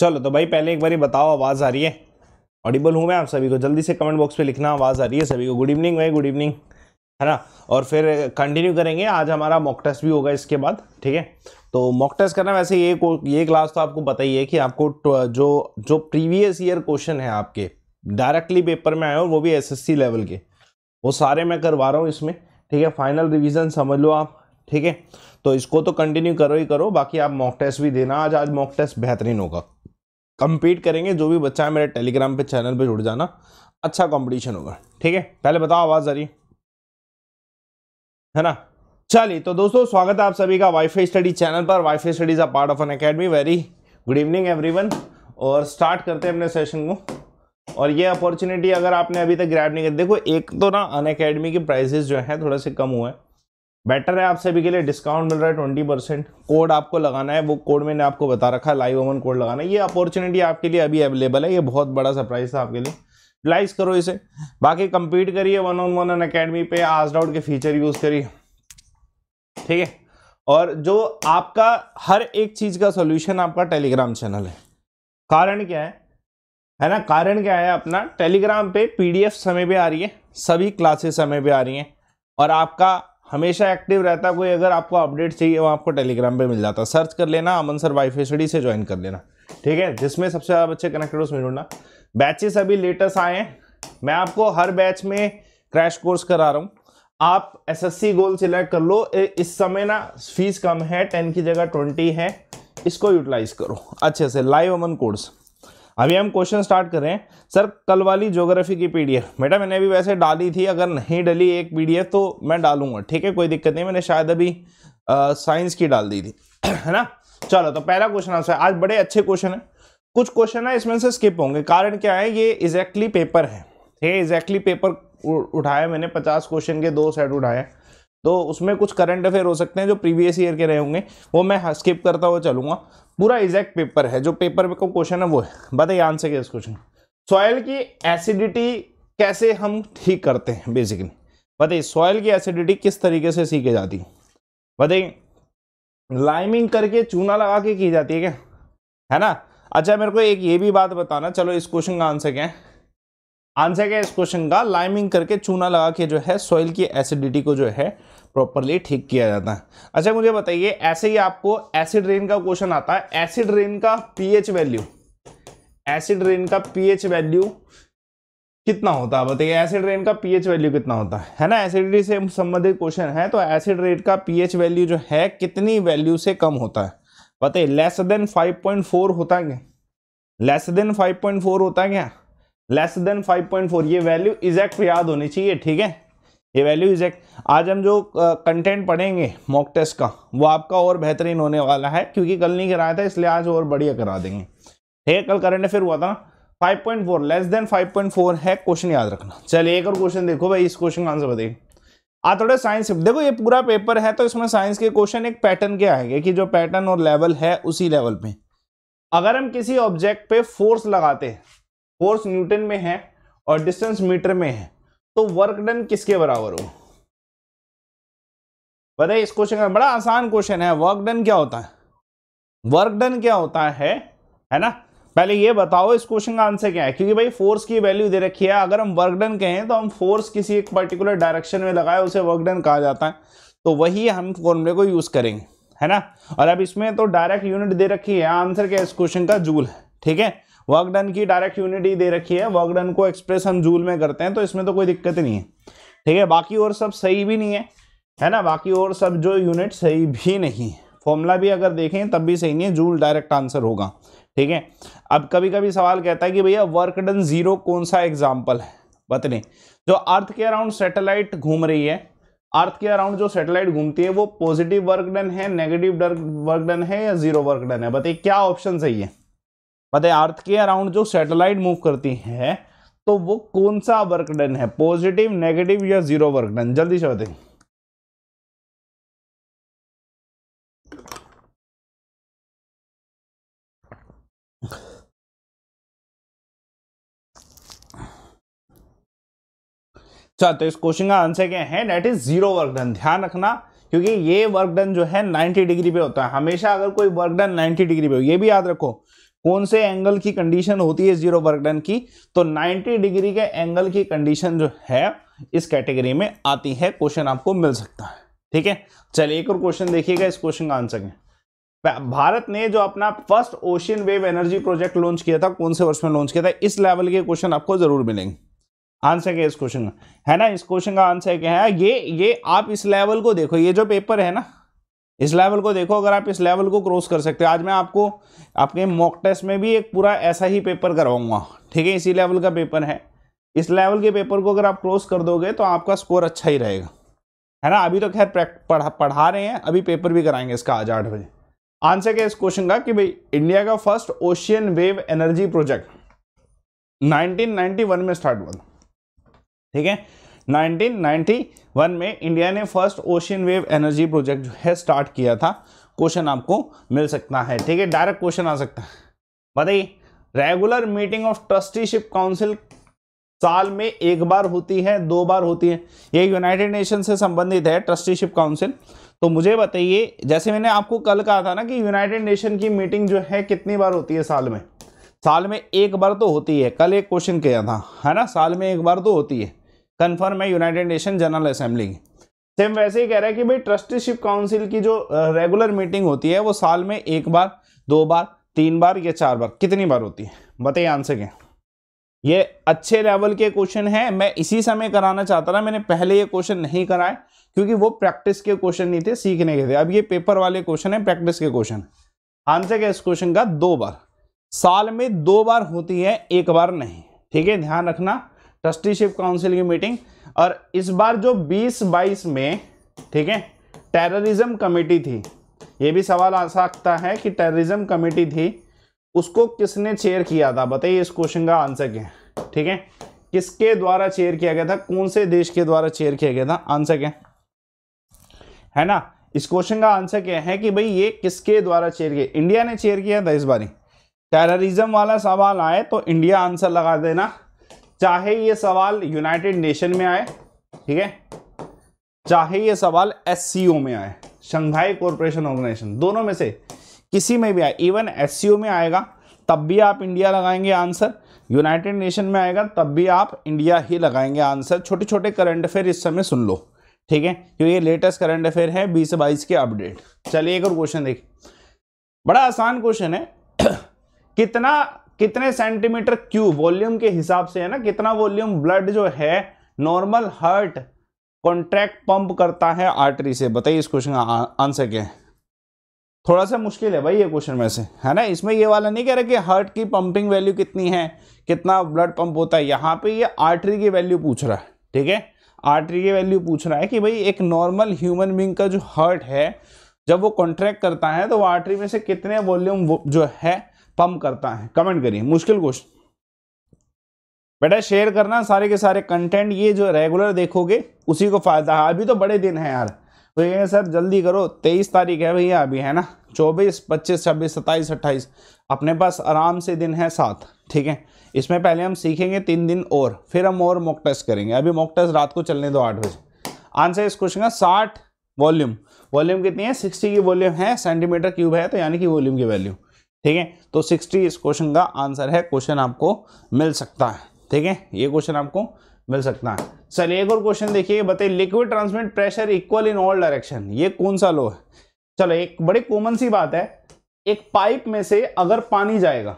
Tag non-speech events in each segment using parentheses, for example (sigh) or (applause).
चलो तो भाई पहले एक बार बताओ आवाज़ आ रही है ऑडिबल हूँ मैं आप सभी को जल्दी से कमेंट बॉक्स पे लिखना आवाज़ आ रही है सभी को गुड इवनिंग भाई गुड इवनिंग है ना और फिर कंटिन्यू करेंगे आज हमारा मॉक टेस्ट भी होगा इसके बाद ठीक है तो मॉक टेस्ट करना वैसे ये ये क्लास तो आपको पता ही है कि आपको जो जो प्रीवियस ईयर क्वेश्चन है आपके डायरेक्टली पेपर में आए हो वो भी एस लेवल के वो सारे मैं करवा रहा हूँ इसमें ठीक है फाइनल रिविज़न समझ लो आप ठीक है तो इसको तो कंटिन्यू करो ही करो बाकी आप मॉक टेस्ट भी देना आज आज मॉक टेस्ट बेहतरीन होगा कम्पीट करेंगे जो भी बच्चा है मेरे टेलीग्राम पे चैनल पे जुड़ जाना अच्छा कंपटीशन होगा ठीक है पहले बताओ आवाज़ आ रही है ना चलिए तो दोस्तों स्वागत है आप सभी का वाईफाई स्टडी चैनल पर wifi studies a part of Unacademy very good evening everyone और स्टार्ट करते हैं अपने सेशन को और ये अपॉर्चुनिटी अगर आपने अभी तक ग्रैब नहीं कर देखो एक तो ना अन अकेडमी के प्राइजेस जो हैं थोड़ा से कम हुए हैं बेटर है आप सभी के लिए डिस्काउंट मिल रहा है ट्वेंटी परसेंट कोड आपको लगाना है वो कोड मैंने आपको बता रखा है लाइव ओमन कोड लगाना है ये अपॉर्चुनिटी आपके लिए अभी अवेलेबल है ये बहुत बड़ा सरप्राइज था आपके लिए यूटिलाइज करो इसे बाकी कंपीट करिए one on one Unacademy पे आज डाउट के फीचर यूज़ करिए ठीक है और जो आपका हर एक चीज़ का सोल्यूशन आपका टेलीग्राम चैनल है कारण क्या है है ना कारण क्या है अपना टेलीग्राम पे पीडीएफ समय पे आ रही है सभी क्लासेस समय पे आ रही हैं और आपका हमेशा एक्टिव रहता कोई अगर आपको अपडेट चाहिए वो आपको टेलीग्राम पे मिल जाता सर्च कर लेना अमन सर वाई स्टडी से ज्वाइन कर लेना ठीक है जिसमें सबसे ज़्यादा बच्चे कनेक्टेड उसमें ढूंढना बैचेस अभी लेटेस्ट आए हैं मैं आपको हर बैच में क्रैश कोर्स करा रहा हूँ आप एसएससी गोल सिलेक्ट कर लो इस समय ना फीस कम है टेन की जगह ट्वेंटी है इसको यूटिलाइज करो अच्छे से लाइव अमन कोर्स अभी हम क्वेश्चन स्टार्ट कर रहे हैं सर कल वाली ज्योग्राफी की पीडीएफ बेटा मैंने अभी वैसे डाली थी अगर नहीं डली एक पीडीएफ तो मैं डालूंगा ठीक है कोई दिक्कत नहीं मैंने शायद अभी साइंस की डाल दी थी (clears throat) है ना चलो तो पहला क्वेश्चन आपसे आज बड़े अच्छे क्वेश्चन है कुछ क्वेश्चन है इसमें से स्किप होंगे कारण क्या है ये एग्जैक्टली पेपर है ठीक है एग्जैक्टली पेपर उठाया मैंने पचास क्वेश्चन के दो सेट उठाए तो उसमें कुछ करंट अफेयर हो सकते हैं जो प्रीवियस ईयर के रहे होंगे वो मैं स्किप हाँ, करता हुआ चलूंगा पूरा एग्जैक्ट पेपर है जो पेपर को क्वेश्चन है वो है बताइए आंसर क्या इस क्वेश्चन सॉयल की एसिडिटी कैसे हम ठीक करते हैं बेसिकली बताइए सॉयल की एसिडिटी किस तरीके से सीखी जाती है बताइए लाइमिंग करके चूना लगा के की जाती है क्या है ना अच्छा मेरे को एक ये भी बात बताना चलो इस क्वेश्चन का आंसर क्या है आंसर क्या है इस क्वेश्चन का लाइमिंग करके चूना लगा के जो है सॉइल की एसिडिटी को जो है प्रॉपरली ठीक किया जाता है अच्छा मुझे बताइए ऐसे ही आपको एसिड रेन का क्वेश्चन आता है एसिड रेन का पीएच वैल्यू एसिड रेन का पीएच वैल्यू कितना होता है बताइए एसिड रेन का पीएच वैल्यू कितना होता है है ना एसिडिटी से संबंधित क्वेश्चन है तो एसिड रेट का पीएच वैल्यू जो है कितनी वैल्यू से कम होता है बताइए लेस देन 5.4 होता है क्या लेस देन 5.4 होता है क्या लेस देन 5.4 ये वैल्यू एग्जैक्ट याद होनी चाहिए ठीक है ये वैल्यू इज एक्ट आज हम जो कंटेंट पढ़ेंगे मॉक टेस्ट का वो आपका और बेहतरीन होने वाला है क्योंकि कल नहीं कराया था इसलिए आज और बढ़िया करा देंगे ठीक है कल करंट अफेयर हुआ था five point four less than five point four है क्वेश्चन याद रखना चलिए एक और क्वेश्चन देखो भाई इस क्वेश्चन का आंसर बताइए आ थोड़ा साइंस देखो ये पूरा पेपर है तो इसमें साइंस के क्वेश्चन एक पैटर्न के आएंगे कि जो पैटर्न और लेवल है उसी लेवल पे अगर हम किसी ऑब्जेक्ट पे फोर्स लगाते हैं फोर्स न्यूटन में है और डिस्टेंस मीटर में है तो वर्क डन किसके बराबर हो बताइए इस क्वेश्चन का बड़ा आसान क्वेश्चन है वर्क डन क्या होता है वर्क डन क्या होता है है ना पहले ये बताओ इस क्वेश्चन का आंसर क्या है क्योंकि भाई फोर्स की वैल्यू दे रखी है अगर हम वर्क डन कहें तो हम फोर्स किसी एक पर्टिकुलर डायरेक्शन में लगाए उसे वर्क डन कहा जाता है तो वही हम फॉर्मूले को यूज करेंगे है ना और अब इसमें तो डायरेक्ट यूनिट दे रखी है आंसर क्या इस क्वेश्चन का जूल है ठीक है वर्क डन की डायरेक्ट यूनिटी दे रखी है वर्क डन को एक्सप्रेस हम जूल में करते हैं तो इसमें तो कोई दिक्कत नहीं है ठीक है बाकी और सब सही भी नहीं है है ना बाकी और सब जो यूनिट सही भी नहीं है फॉर्मूला भी अगर देखें तब भी सही नहीं है जूल डायरेक्ट आंसर होगा ठीक है अब कभी कभी सवाल कहता है कि भैया वर्क डन जीरो कौन सा एग्जाम्पल है बतने जो अर्थ के अराउंड सेटेलाइट घूम रही है अर्थ के अराउंड जो सैटेलाइट घूमती है वो पॉजिटिव वर्क डन है नेगेटिव वर्क डन है या जीरो वर्क डन है बताइए क्या ऑप्शन सही है बट अर्थ के अराउंड जो सैटेलाइट मूव करती है तो वो कौन सा वर्क डन है पॉजिटिव नेगेटिव या जीरो वर्क डन जल्दी से बताइए अच्छा तो इस क्वेश्चन का आंसर क्या है that is zero work done ध्यान रखना क्योंकि ये वर्क डन जो है 90 डिग्री पे होता है हमेशा अगर कोई वर्क डन 90 डिग्री पे हो ये भी याद रखो कौन से एंगल की कंडीशन होती है जीरो वर्क की तो 90 डिग्री के एंगल की कंडीशन जो है इस कैटेगरी में आती है क्वेश्चन आपको मिल सकता है ठीक है चलिए एक और क्वेश्चन देखिएगा इस क्वेश्चन का आंसर है भारत ने जो अपना first ocean wave energy project launch किया था कौन से वर्ष में लॉन्च किया था इस लेवल के क्वेश्चन आपको जरूर मिलेंगे आंसर क्या इस क्वेश्चन का है ना इस क्वेश्चन का आंसर क्या है ये ये आप इस लेवल को देखो ये जो पेपर है ना इस लेवल को देखो अगर आप इस लेवल को क्रॉस कर सकते हो आज मैं आपको आपके मॉक टेस्ट में भी एक पूरा ऐसा ही पेपर करवाऊंगा ठीक है इसी लेवल का पेपर है इस लेवल के पेपर को अगर आप क्रॉस कर दोगे तो आपका स्कोर अच्छा ही रहेगा है ना अभी तो खैर पढ़ा पढ़ा रहे हैं अभी पेपर भी कराएंगे इसका आज आठ बजे आंसर क्या इस क्वेश्चन का कि भाई इंडिया का first ocean wave energy project nineteen में स्टार्ट हुआ था ठीक है 1991 में इंडिया ने first ocean wave energy project जो है स्टार्ट किया था क्वेश्चन आपको मिल सकता है ठीक है डायरेक्ट क्वेश्चन आ सकता है बताइए regular meeting of trusteeship council साल में एक बार होती है दो बार होती है ये यूनाइटेड नेशन से संबंधित है ट्रस्टीशिप काउंसिल तो मुझे बताइए जैसे मैंने आपको कल कहा था ना कि यूनाइटेड नेशन की मीटिंग जो है कितनी बार होती है साल में साल में एक बार तो होती है कल एक क्वेश्चन किया था है ना साल में एक बार तो होती है कन्फर्म है यूनाइटेड नेशन जनरल असेंबली की सेम वैसे ही कह रहा है कि भाई ट्रस्टीशिप काउंसिल की जो रेगुलर मीटिंग होती है वो साल में एक बार दो बार तीन बार या चार बार कितनी बार होती है बताइए आंसर क्या ये अच्छे लेवल के क्वेश्चन हैं मैं इसी समय कराना चाहता था मैंने पहले ये क्वेश्चन नहीं कराए क्योंकि वो प्रैक्टिस के क्वेश्चन नहीं थे सीखने के थे अब ये पेपर वाले क्वेश्चन है प्रैक्टिस के क्वेश्चन आंसर क्या इस क्वेश्चन का दो बार साल में दो बार होती है एक बार नहीं ठीक है ध्यान रखना ट्रस्टीशिप काउंसिल की मीटिंग और इस बार जो 20-22 में ठीक है टेररिज्म कमेटी थी ये भी सवाल आ सकता है कि टेररिज्म कमेटी थी उसको किसने चेयर किया था बताइए इस क्वेश्चन का आंसर क्या है ठीक है किसके द्वारा चेयर किया गया था कौन से देश के द्वारा चेयर किया गया था आंसर क्या है ना इस क्वेश्चन का आंसर क्या है कि भाई ये किसके द्वारा चेयर किया इंडिया ने चेयर किया था इस बार टेररिज्म वाला सवाल आए तो इंडिया आंसर लगा देना चाहे ये सवाल यूनाइटेड नेशन में आए ठीक है चाहे ये सवाल एस में आए शंघाई कॉरपोरेशन ऑर्गेनाइजेशन दोनों में से किसी में भी आए इवन एस में आएगा तब भी आप इंडिया लगाएंगे आंसर यूनाइटेड नेशन में आएगा तब भी आप इंडिया ही लगाएंगे आंसर छोटे छोटे करंट अफेयर इस समय सुन लो ठीक है क्योंकि ये लेटेस्ट करंट अफेयर है बीस बाईस के अपडेट चलिए एक और क्वेश्चन देखिए बड़ा आसान क्वेश्चन है (clears throat) कितना कितने सेंटीमीटर क्यूब वॉल्यूम के हिसाब से है ना कितना वॉल्यूम ब्लड जो है नॉर्मल हार्ट कॉन्ट्रैक्ट पंप करता है आर्टरी से बताइए इस क्वेश्चन का आंसर क्या है थोड़ा सा मुश्किल है भाई ये क्वेश्चन में से है ना इसमें ये वाला नहीं कह रहा कि हार्ट की पंपिंग वैल्यू कितनी है कितना ब्लड पंप होता है यहाँ पे ये आर्टरी की वैल्यू पूछ रहा है ठीक है आर्टरी की वैल्यू पूछ रहा है कि भाई एक नॉर्मल ह्यूमन बींग का जो हार्ट है जब वो कॉन्ट्रैक्ट करता है तो वो आर्टरी में से कितने वॉल्यूम जो है पम्प करता है कमेंट करिए मुश्किल क्वेश्चन बेटा शेयर करना सारे के सारे कंटेंट ये जो रेगुलर देखोगे उसी को फायदा है अभी तो बड़े दिन है यार तो ये सर जल्दी करो तेईस तारीख है भैया अभी है ना चौबीस पच्चीस छब्बीस सत्ताईस अट्ठाईस अपने पास आराम से दिन है सात ठीक है इसमें पहले हम सीखेंगे तीन दिन और फिर हम और मॉक टेस्ट करेंगे अभी मॉक टेस्ट रात को चलने दो आठ बजे आंसर इस क्वेश्चन का साठ वॉल्यूम वॉल्यूम कितनी है सिक्सटी की वॉल्यूम है सेंटीमीटर क्यूब है तो यानी कि वॉल्यूम की वैल्यू ठीक है तो सिक्सटी इस क्वेश्चन का आंसर है क्वेश्चन आपको मिल सकता है ठीक है ये क्वेश्चन आपको मिल सकता है सर एक और क्वेश्चन देखिए बताइए liquid transmit pressure equal in all direction ये कौन सा लो है चलो एक बड़ी कॉमन सी बात है एक पाइप में से अगर पानी जाएगा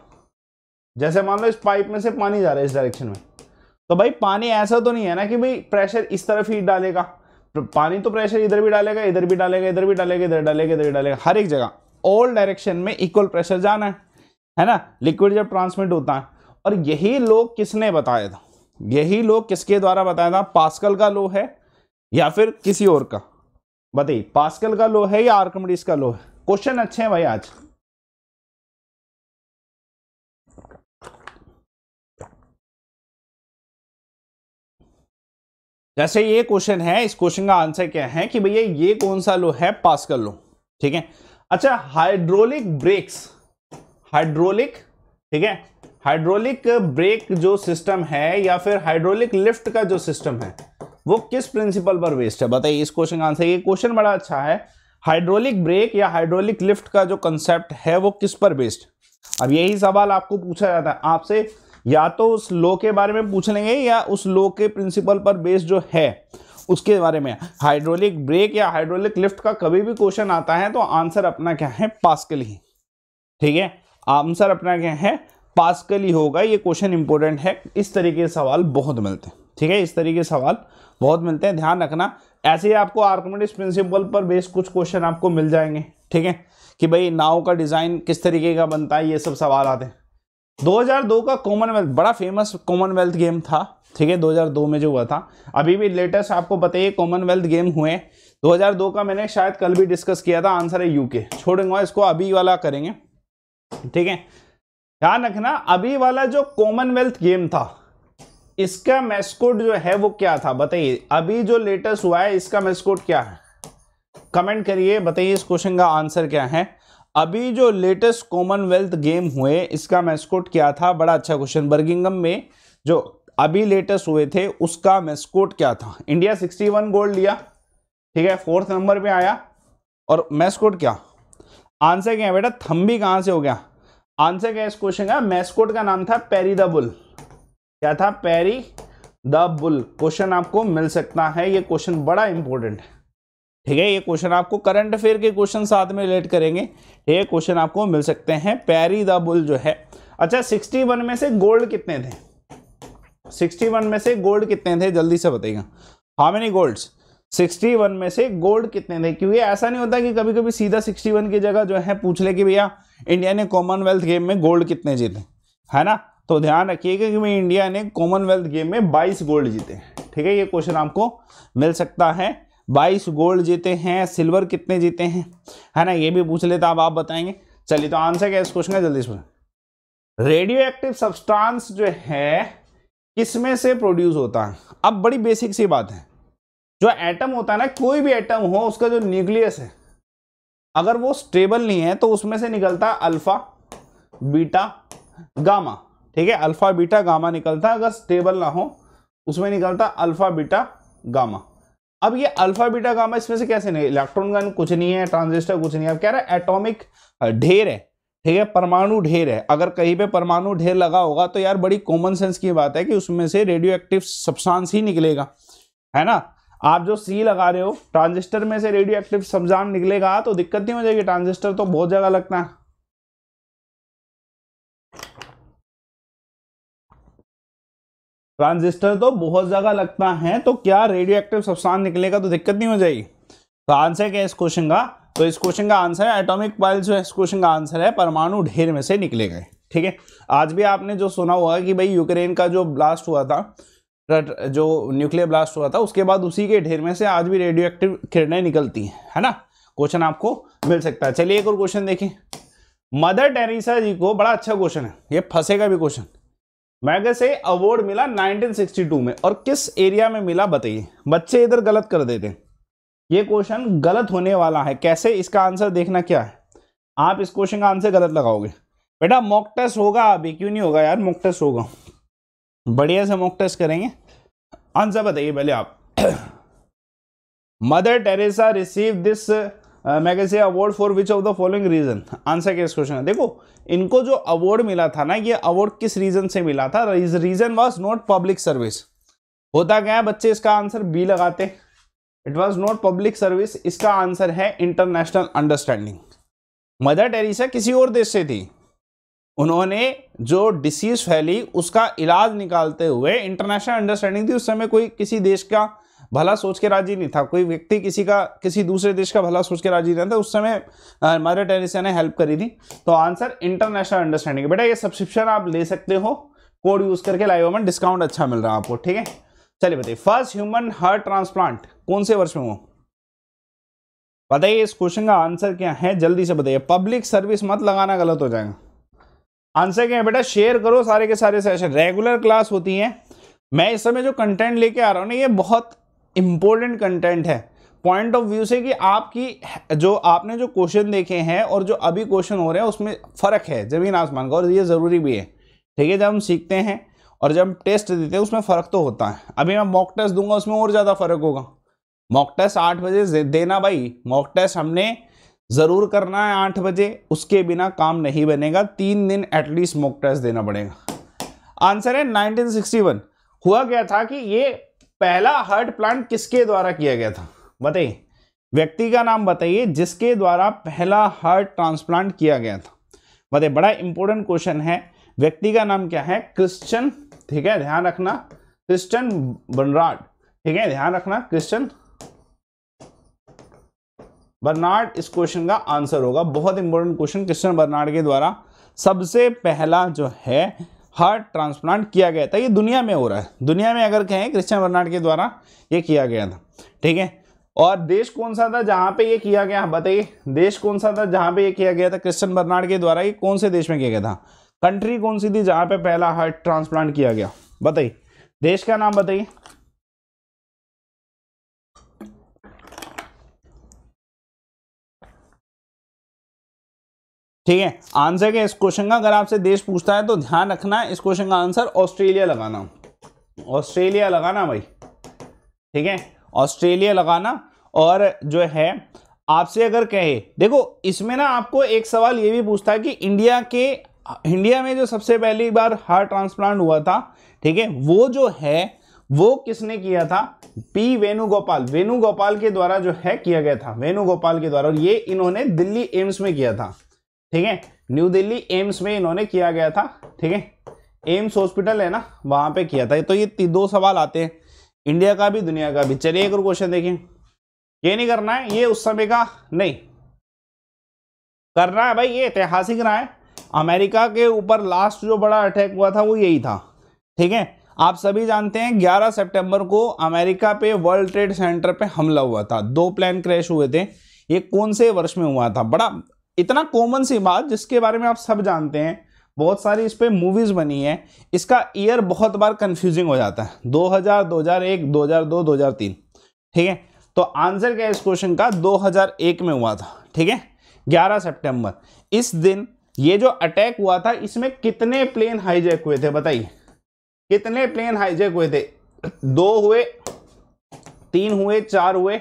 जैसे मान लो इस पाइप में से पानी जा रहा है इस डायरेक्शन में तो भाई पानी ऐसा तो नहीं है ना कि भाई प्रेशर इस तरफ ही डालेगा पानी तो प्रेशर इधर भी डालेगा इधर भी डालेगा इधर भी डालेगा इधर डालेगा इधर डालेगा हर एक जगह ऑल डायरेक्शन में इक्वल प्रेशर जाना है है ना लिक्विड जब ट्रांसमिट होता है और यही लोग किसने बताया था यही लोग किसके द्वारा बताया था पास्कल का लो है या फिर किसी और का बताइए पास्कल का लो है या आर्कमडीज का लो है क्वेश्चन अच्छे हैं भाई आज जैसे ये क्वेश्चन है इस क्वेश्चन का आंसर क्या है कि भैया ये कौन सा लो है पास्कल लो ठीक है अच्छा हाइड्रोलिक ब्रेक्स हाइड्रोलिक ठीक है हाइड्रोलिक ब्रेक जो सिस्टम है या फिर हाइड्रोलिक लिफ्ट का जो सिस्टम है वो किस प्रिंसिपल पर बेस्ड है बताइए इस क्वेश्चन का आंसर ये क्वेश्चन बड़ा अच्छा है हाइड्रोलिक ब्रेक या हाइड्रोलिक लिफ्ट का जो कंसेप्ट है वो किस पर बेस्ड अब यही सवाल आपको पूछा जाता है आपसे या तो उस लो के बारे में पूछ लेंगे या उस लो के प्रिंसिपल पर बेस्ड जो है उसके बारे में हाइड्रोलिक ब्रेक या हाइड्रोलिक लिफ्ट का कभी भी क्वेश्चन आता है तो आंसर अपना क्या है पास्कल ही ठीक है आंसर अपना क्या है पास्कल ही होगा ये क्वेश्चन इंपॉर्टेंट है इस तरीके के सवाल बहुत मिलते हैं ठीक है इस तरीके के सवाल बहुत मिलते हैं ध्यान रखना ऐसे ही आपको आर्कमेटिक्स प्रिंसिपल पर बेस कुछ क्वेश्चन आपको मिल जाएंगे ठीक है कि भाई नाव का डिज़ाइन किस तरीके का बनता है ये सब सवाल आते हैं 2002 का कॉमनवेल्थ बड़ा फेमस कॉमनवेल्थ गेम था ठीक है 2002 में जो हुआ था अभी भी लेटेस्ट आपको बताइए कॉमनवेल्थ गेम हुए 2002 का मैंने शायद कल भी डिस्कस किया था आंसर है यूके छोड़ूंगा इसको अभी वाला करेंगे ठीक है ध्यान रखना अभी वाला जो कॉमनवेल्थ गेम था इसका मेस्कोट जो है वो क्या था बताइए अभी जो लेटेस्ट हुआ है इसका मेस्कोट क्या है कमेंट करिए बताइए इस क्वेश्चन का आंसर क्या है अभी जो लेटेस्ट कॉमनवेल्थ गेम हुए इसका मैस्कोट क्या था बड़ा अच्छा क्वेश्चन बर्गिंगम में जो अभी लेटेस्ट हुए थे उसका मैस्कोट क्या था इंडिया 61 गोल्ड लिया ठीक है फोर्थ नंबर पे आया और मैस्कोट क्या आंसर क्या है बेटा थम्बी कहां से हो गया आंसर क्या इस क्वेश्चन का मैस्कोट का नाम था पेरी द बुल क्या था पेरी द बुल क्वेश्चन आपको मिल सकता है ये क्वेश्चन बड़ा इंपॉर्टेंट है ठीक है ये क्वेश्चन आपको करंट अफेयर के क्वेश्चन साथ में रिलेट करेंगे ये क्वेश्चन आपको मिल सकते हैं पैरी द बुल जो है अच्छा 61 में से गोल्ड कितने थे सिक्सटी वन में से गोल्ड कितने थे जल्दी से बताइएगा हाउ मेनी गोल्ड्स वन में से गोल्ड कितने थे क्योंकि ऐसा नहीं होता कि कभी कभी सीधा वन की जगह जो है पूछ ले कि भैया इंडिया ने कॉमनवेल्थ गेम में गोल्ड कितने जीते है ना तो ध्यान रखिएगा कि भाई इंडिया ने कॉमनवेल्थ गेम में बाईस गोल्ड जीते ठीक है ये क्वेश्चन आपको मिल सकता है बाईस गोल्ड जीते हैं सिल्वर कितने जीते हैं है ना ये भी पूछ लेते अब आप बताएंगे चलिए तो आंसर क्या इस क्वेश्चन का जल्दी से रेडियो एक्टिव सब्सटांस जो है किस में से प्रोड्यूस होता है अब बड़ी बेसिक सी बात है जो एटम होता है ना कोई भी एटम हो उसका जो न्यूक्लियस है अगर वो स्टेबल नहीं है तो उसमें से निकलता है अल्फा बीटा गामा ठीक है अल्फा बीटा गामा निकलता है अगर स्टेबल ना हो उसमें निकलता अल्फा बीटा गामा अब ये अल्फा बीटा गामा इसमें से कैसे नहीं इलेक्ट्रॉन गन कुछ नहीं है ट्रांजिस्टर कुछ नहीं है अब कह रहा है एटोमिक ढेर है ठीक है परमाणु ढेर है अगर कहीं पे परमाणु ढेर लगा होगा तो यार बड़ी कॉमन सेंस की बात है कि उसमें से रेडियो एक्टिव सब्सटेंस ही निकलेगा है ना आप जो सी लगा रहे हो ट्रांजिस्टर में से रेडियो एक्टिव सब्जान निकलेगा तो दिक्कत नहीं हो जाएगी ट्रांजिस्टर तो बहुत जगह लगता है ट्रांजिस्टर तो बहुत जगह लगता है तो क्या रेडियो एक्टिव सब्सटेंस निकलेगा तो दिक्कत नहीं हो जाएगी तो आंसर क्या है इस क्वेश्चन का तो इस क्वेश्चन का आंसर है एटॉमिक पाइल जो है इस क्वेश्चन का आंसर है परमाणु ढेर में से निकले गए ठीक है आज भी आपने जो सुना होगा कि भाई यूक्रेन का जो ब्लास्ट हुआ था जो न्यूक्लियर ब्लास्ट हुआ था उसके बाद उसी के ढेर में से आज भी रेडियो एक्टिव किरणें निकलती हैं है ना क्वेश्चन आपको मिल सकता है चलिए एक और क्वेश्चन देखें मदर टेरेसा जी को बड़ा अच्छा क्वेश्चन है ये फंसेगा भी क्वेश्चन मैगे से अवार्ड मिला 1962 में और किस एरिया में मिला बताइए बच्चे इधर गलत कर देते हैं ये क्वेश्चन गलत होने वाला है कैसे इसका आंसर देखना क्या है आप इस क्वेश्चन का आंसर गलत लगाओगे बेटा मॉक टेस्ट होगा अभी क्यों नहीं होगा यार मॉक टेस्ट होगा बढ़िया से मॉक टेस्ट करेंगे आंसर बताइए पहले आप Mother Teresa receive this Magsaysay award for which of the following reason answer क्या इस क्वेश्चन का देखो इनको जो अवार्ड मिला था ना ये अवार्ड किस रीजन से मिला था reason was not public service होता क्या है बच्चे इसका आंसर बी लगाते हैं it was not public service इसका आंसर है इंटरनेशनल अंडरस्टैंडिंग मदर टेरिसा किसी और देश से थी उन्होंने जो डिसीज फैली उसका इलाज निकालते हुए इंटरनेशनल अंडरस्टैंडिंग थी उस समय कोई किसी देश का भला सोच के राजी नहीं था कोई व्यक्ति किसी का किसी दूसरे देश का भला सोच के राजी नहीं था उस समय मदर टेरिसा ने हेल्प करी थी तो आंसर इंटरनेशनल अंडरस्टैंडिंग बेटा ये सब्सक्रिप्शन आप ले सकते हो कोड यूज करके लाइव में डिस्काउंट अच्छा मिल रहा है आपको ठीक है चलिए बताइए फर्स्ट ह्यूमन हार्ट ट्रांसप्लांट कौन से वर्ष में हुआ बताइए इस क्वेश्चन का आंसर क्या है जल्दी से बताइए पब्लिक सर्विस मत लगाना गलत हो जाएगा आंसर क्या है बेटा शेयर करो सारे के सारे सेशन रेगुलर क्लास होती है मैं इस समय जो कंटेंट लेके आ रहा हूँ ना ये बहुत इंपॉर्टेंट कंटेंट है पॉइंट ऑफ व्यू से कि आपकी जो आपने जो क्वेश्चन देखे हैं और जो अभी क्वेश्चन हो रहे हैं उसमें फ़र्क है जमीन आसमान का और ये ज़रूरी भी है ठीक है जब हम सीखते हैं और जब हम टेस्ट देते हैं उसमें फ़र्क तो होता है अभी मैं मॉक टेस्ट दूंगा उसमें और ज़्यादा फ़र्क होगा मॉक टेस्ट आठ बजे देना भाई मॉक टेस्ट हमने ज़रूर करना है आठ बजे उसके बिना काम नहीं बनेगा तीन दिन एटलीस्ट मॉक टेस्ट देना पड़ेगा आंसर है 1961 हुआ क्या था कि ये पहला हर्ट प्लांट किसके द्वारा किया गया था बताइए व्यक्ति का नाम बताइए जिसके द्वारा पहला हार्ट ट्रांसप्लांट किया गया था बताइए बड़ा इंपॉर्टेंट क्वेश्चन है व्यक्ति का नाम क्या है क्रिश्चियन ठीक है ध्यान रखना क्रिश्चियन बनराड ठीक है ध्यान रखना क्रिश्चियन बर्नार्ड इस क्वेश्चन का आंसर होगा बहुत इंपॉर्टेंट क्वेश्चन क्रिश्चन बर्नार्ड के द्वारा सबसे पहला जो है हार्ट ट्रांसप्लांट किया गया था ये दुनिया में हो रहा है दुनिया में अगर कहें क्रिश्चन बर्नार्ड के द्वारा ये किया गया था ठीक है और देश कौन सा था जहाँ पे ये किया गया बताइए देश कौन सा था जहाँ पे ये किया गया था क्रिश्चन बर्नार्ड के द्वारा ये कौन से देश में किया गया था कंट्री कौन सी थी जहाँ पे पहला हार्ट ट्रांसप्लांट किया गया बताइए देश का नाम बताइए ठीक है आंसर क्या इस क्वेश्चन का अगर आपसे देश पूछता है तो ध्यान रखना इस क्वेश्चन का आंसर ऑस्ट्रेलिया लगाना ऑस्ट्रेलिया लगाना भाई ठीक है ऑस्ट्रेलिया लगाना और जो है आपसे अगर कहे देखो इसमें ना आपको एक सवाल ये भी पूछता है कि इंडिया के इंडिया में जो सबसे पहली बार हार्ट ट्रांसप्लांट हुआ था ठीक है वो जो है वो किसने किया था पी वेणुगोपाल वेणुगोपाल के द्वारा जो है किया गया था वेणुगोपाल के द्वारा और ये इन्होंने दिल्ली एम्स में किया था ठीक है न्यू दिल्ली एम्स में इन्होंने किया गया था ठीक है एम्स हॉस्पिटल है ना वहां पे किया था तो ये दो सवाल आते हैं इंडिया का भी दुनिया का भी चलिए एक और क्वेश्चन देखिए ये नहीं करना है ये उस समय का नहीं करना है भाई ये ऐतिहासिक रहा है अमेरिका के ऊपर लास्ट जो बड़ा अटैक हुआ था वो यही था ठीक है आप सभी जानते हैं 11 सितंबर को अमेरिका पे वर्ल्ड ट्रेड सेंटर पे हमला हुआ था दो प्लेन क्रैश हुए थे ये कौन से वर्ष में हुआ था बड़ा इतना कॉमन सी बात जिसके बारे में आप सब जानते हैं बहुत सारी इस पर मूवीज़ बनी है इसका ईयर बहुत बार कंफ्यूजिंग हो जाता है 2000, 2001, 2002, 2003 ठीक है तो आंसर क्या है इस क्वेश्चन का 2001 में हुआ था ठीक है 11 सितंबर इस दिन ये जो अटैक हुआ था इसमें कितने प्लेन हाईजैक हुए थे बताइए कितने प्लेन हाईजैक हुए थे दो हुए तीन हुए चार हुए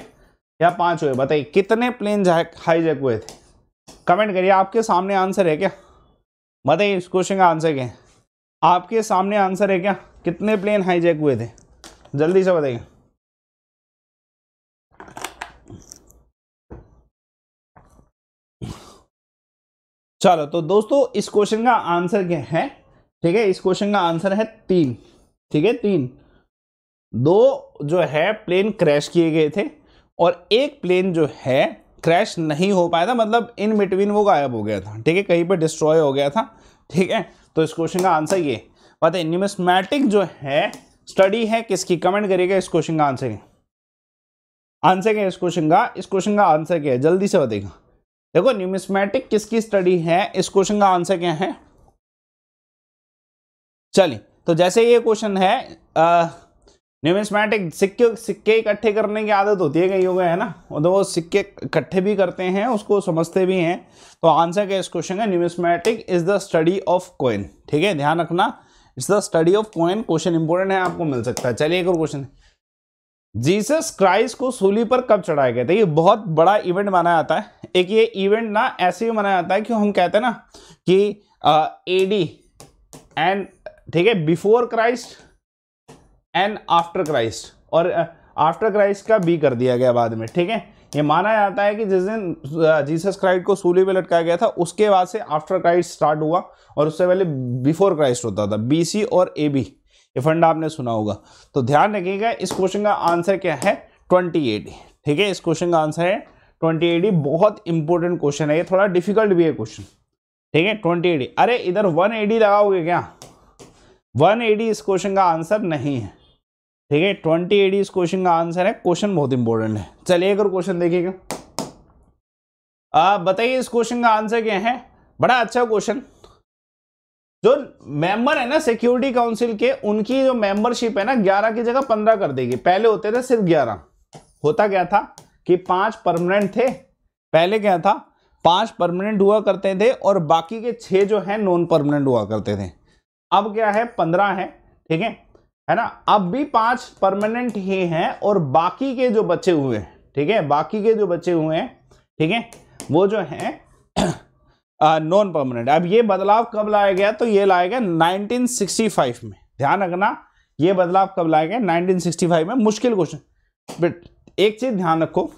या पांच हुए बताइए कितने प्लेन हाईजैक हुए थे कमेंट करिए आपके सामने आंसर है क्या बताइए इस क्वेश्चन का आंसर क्या आपके सामने आंसर है क्या कितने प्लेन हाईजैक हुए थे जल्दी से बताइए चलो तो दोस्तों इस क्वेश्चन का आंसर क्या है ठीक है इस क्वेश्चन का आंसर है तीन ठीक है तीन दो जो है प्लेन क्रैश किए गए थे और एक प्लेन जो है क्रैश नहीं हो पाया था मतलब इन बिटवीन वो गायब हो गया था ठीक है कहीं पर डिस्ट्रॉय हो गया था ठीक है तो इस क्वेश्चन का आंसर ये बात है न्यूमिस्मैटिक जो है स्टडी है किसकी कमेंट करिएगा इस क्वेश्चन का आंसर आंसर क्या है इस क्वेश्चन का इस क्वेश्चन का आंसर क्या है जल्दी से बताएगा देखो न्यूमिस्मैटिक किसकी स्टडी है इस क्वेश्चन का आंसर क्या है चलिए तो जैसे ये क्वेश्चन है आ, न्यूमिस्मैटिक सिक्के सिक्के इकट्ठे करने की आदत होती है हो गए है ना तो वो सिक्के इकट्ठे भी करते हैं उसको समझते भी हैं तो आंसर क्या इस क्वेश्चन का numismatic is the study of coin ठीक है ध्यान रखना is the study of coin question important है आपको मिल सकता है चलिए एक और क्वेश्चन जीसस क्राइस्ट को सूली पर कब चढ़ाया गया था ये बहुत बड़ा इवेंट माना जाता है एक ये इवेंट ना ऐसे भी माना जाता है कि हम कहते हैं ना कि एडी एंड ठीक है before Christ and after Christ और आफ्टर uh, क्राइस्ट का बी कर दिया गया बाद में ठीक है ये माना जाता है कि जिस दिन जीसस uh, क्राइस्ट को सूली पे लटकाया गया था उसके बाद से आफ्टर क्राइस्ट स्टार्ट हुआ और उससे पहले बिफोर क्राइस्ट होता था बीसी और ए बी ये फंड आपने सुना होगा तो ध्यान रखिएगा इस क्वेश्चन का आंसर क्या है ट्वेंटी एडी ठीक है इस क्वेश्चन का आंसर है ट्वेंटी एडी बहुत इंपॉर्टेंट क्वेश्चन है ये थोड़ा डिफिकल्ट भी है क्वेश्चन ठीक है ट्वेंटी एडी अरे इधर वन एडी लगाओगे क्या वन एडी इस क्वेश्चन का आंसर नहीं है ठीक है ट्वेंटी एडी इस क्वेश्चन का आंसर है क्वेश्चन बहुत इंपॉर्टेंट है चलिए अगर क्वेश्चन देखिएगा बताइए इस क्वेश्चन का आंसर क्या है बड़ा अच्छा क्वेश्चन जो मेंबर है ना सिक्योरिटी काउंसिल के उनकी जो मेंबरशिप है ना ग्यारह की जगह पंद्रह कर देगी पहले होते थे सिर्फ ग्यारह होता क्या था कि पांच परमानेंट थे पहले क्या था पांच परमानेंट हुआ करते थे और बाकी के छह जो है नॉन परमानेंट हुआ करते थे अब क्या है पंद्रह है ठीक है है ना अब भी पांच परमानेंट ही हैं और बाकी के जो बचे हुए हैं ठीक है बाकी के जो बचे हुए हैं ठीक है वो जो हैं नॉन (clears throat) परमानेंट अब ये बदलाव कब लाया गया तो ये लाया गया 1965 में ध्यान रखना ये बदलाव कब लाया गया 1965 में मुश्किल क्वेश्चन बट एक चीज ध्यान रखो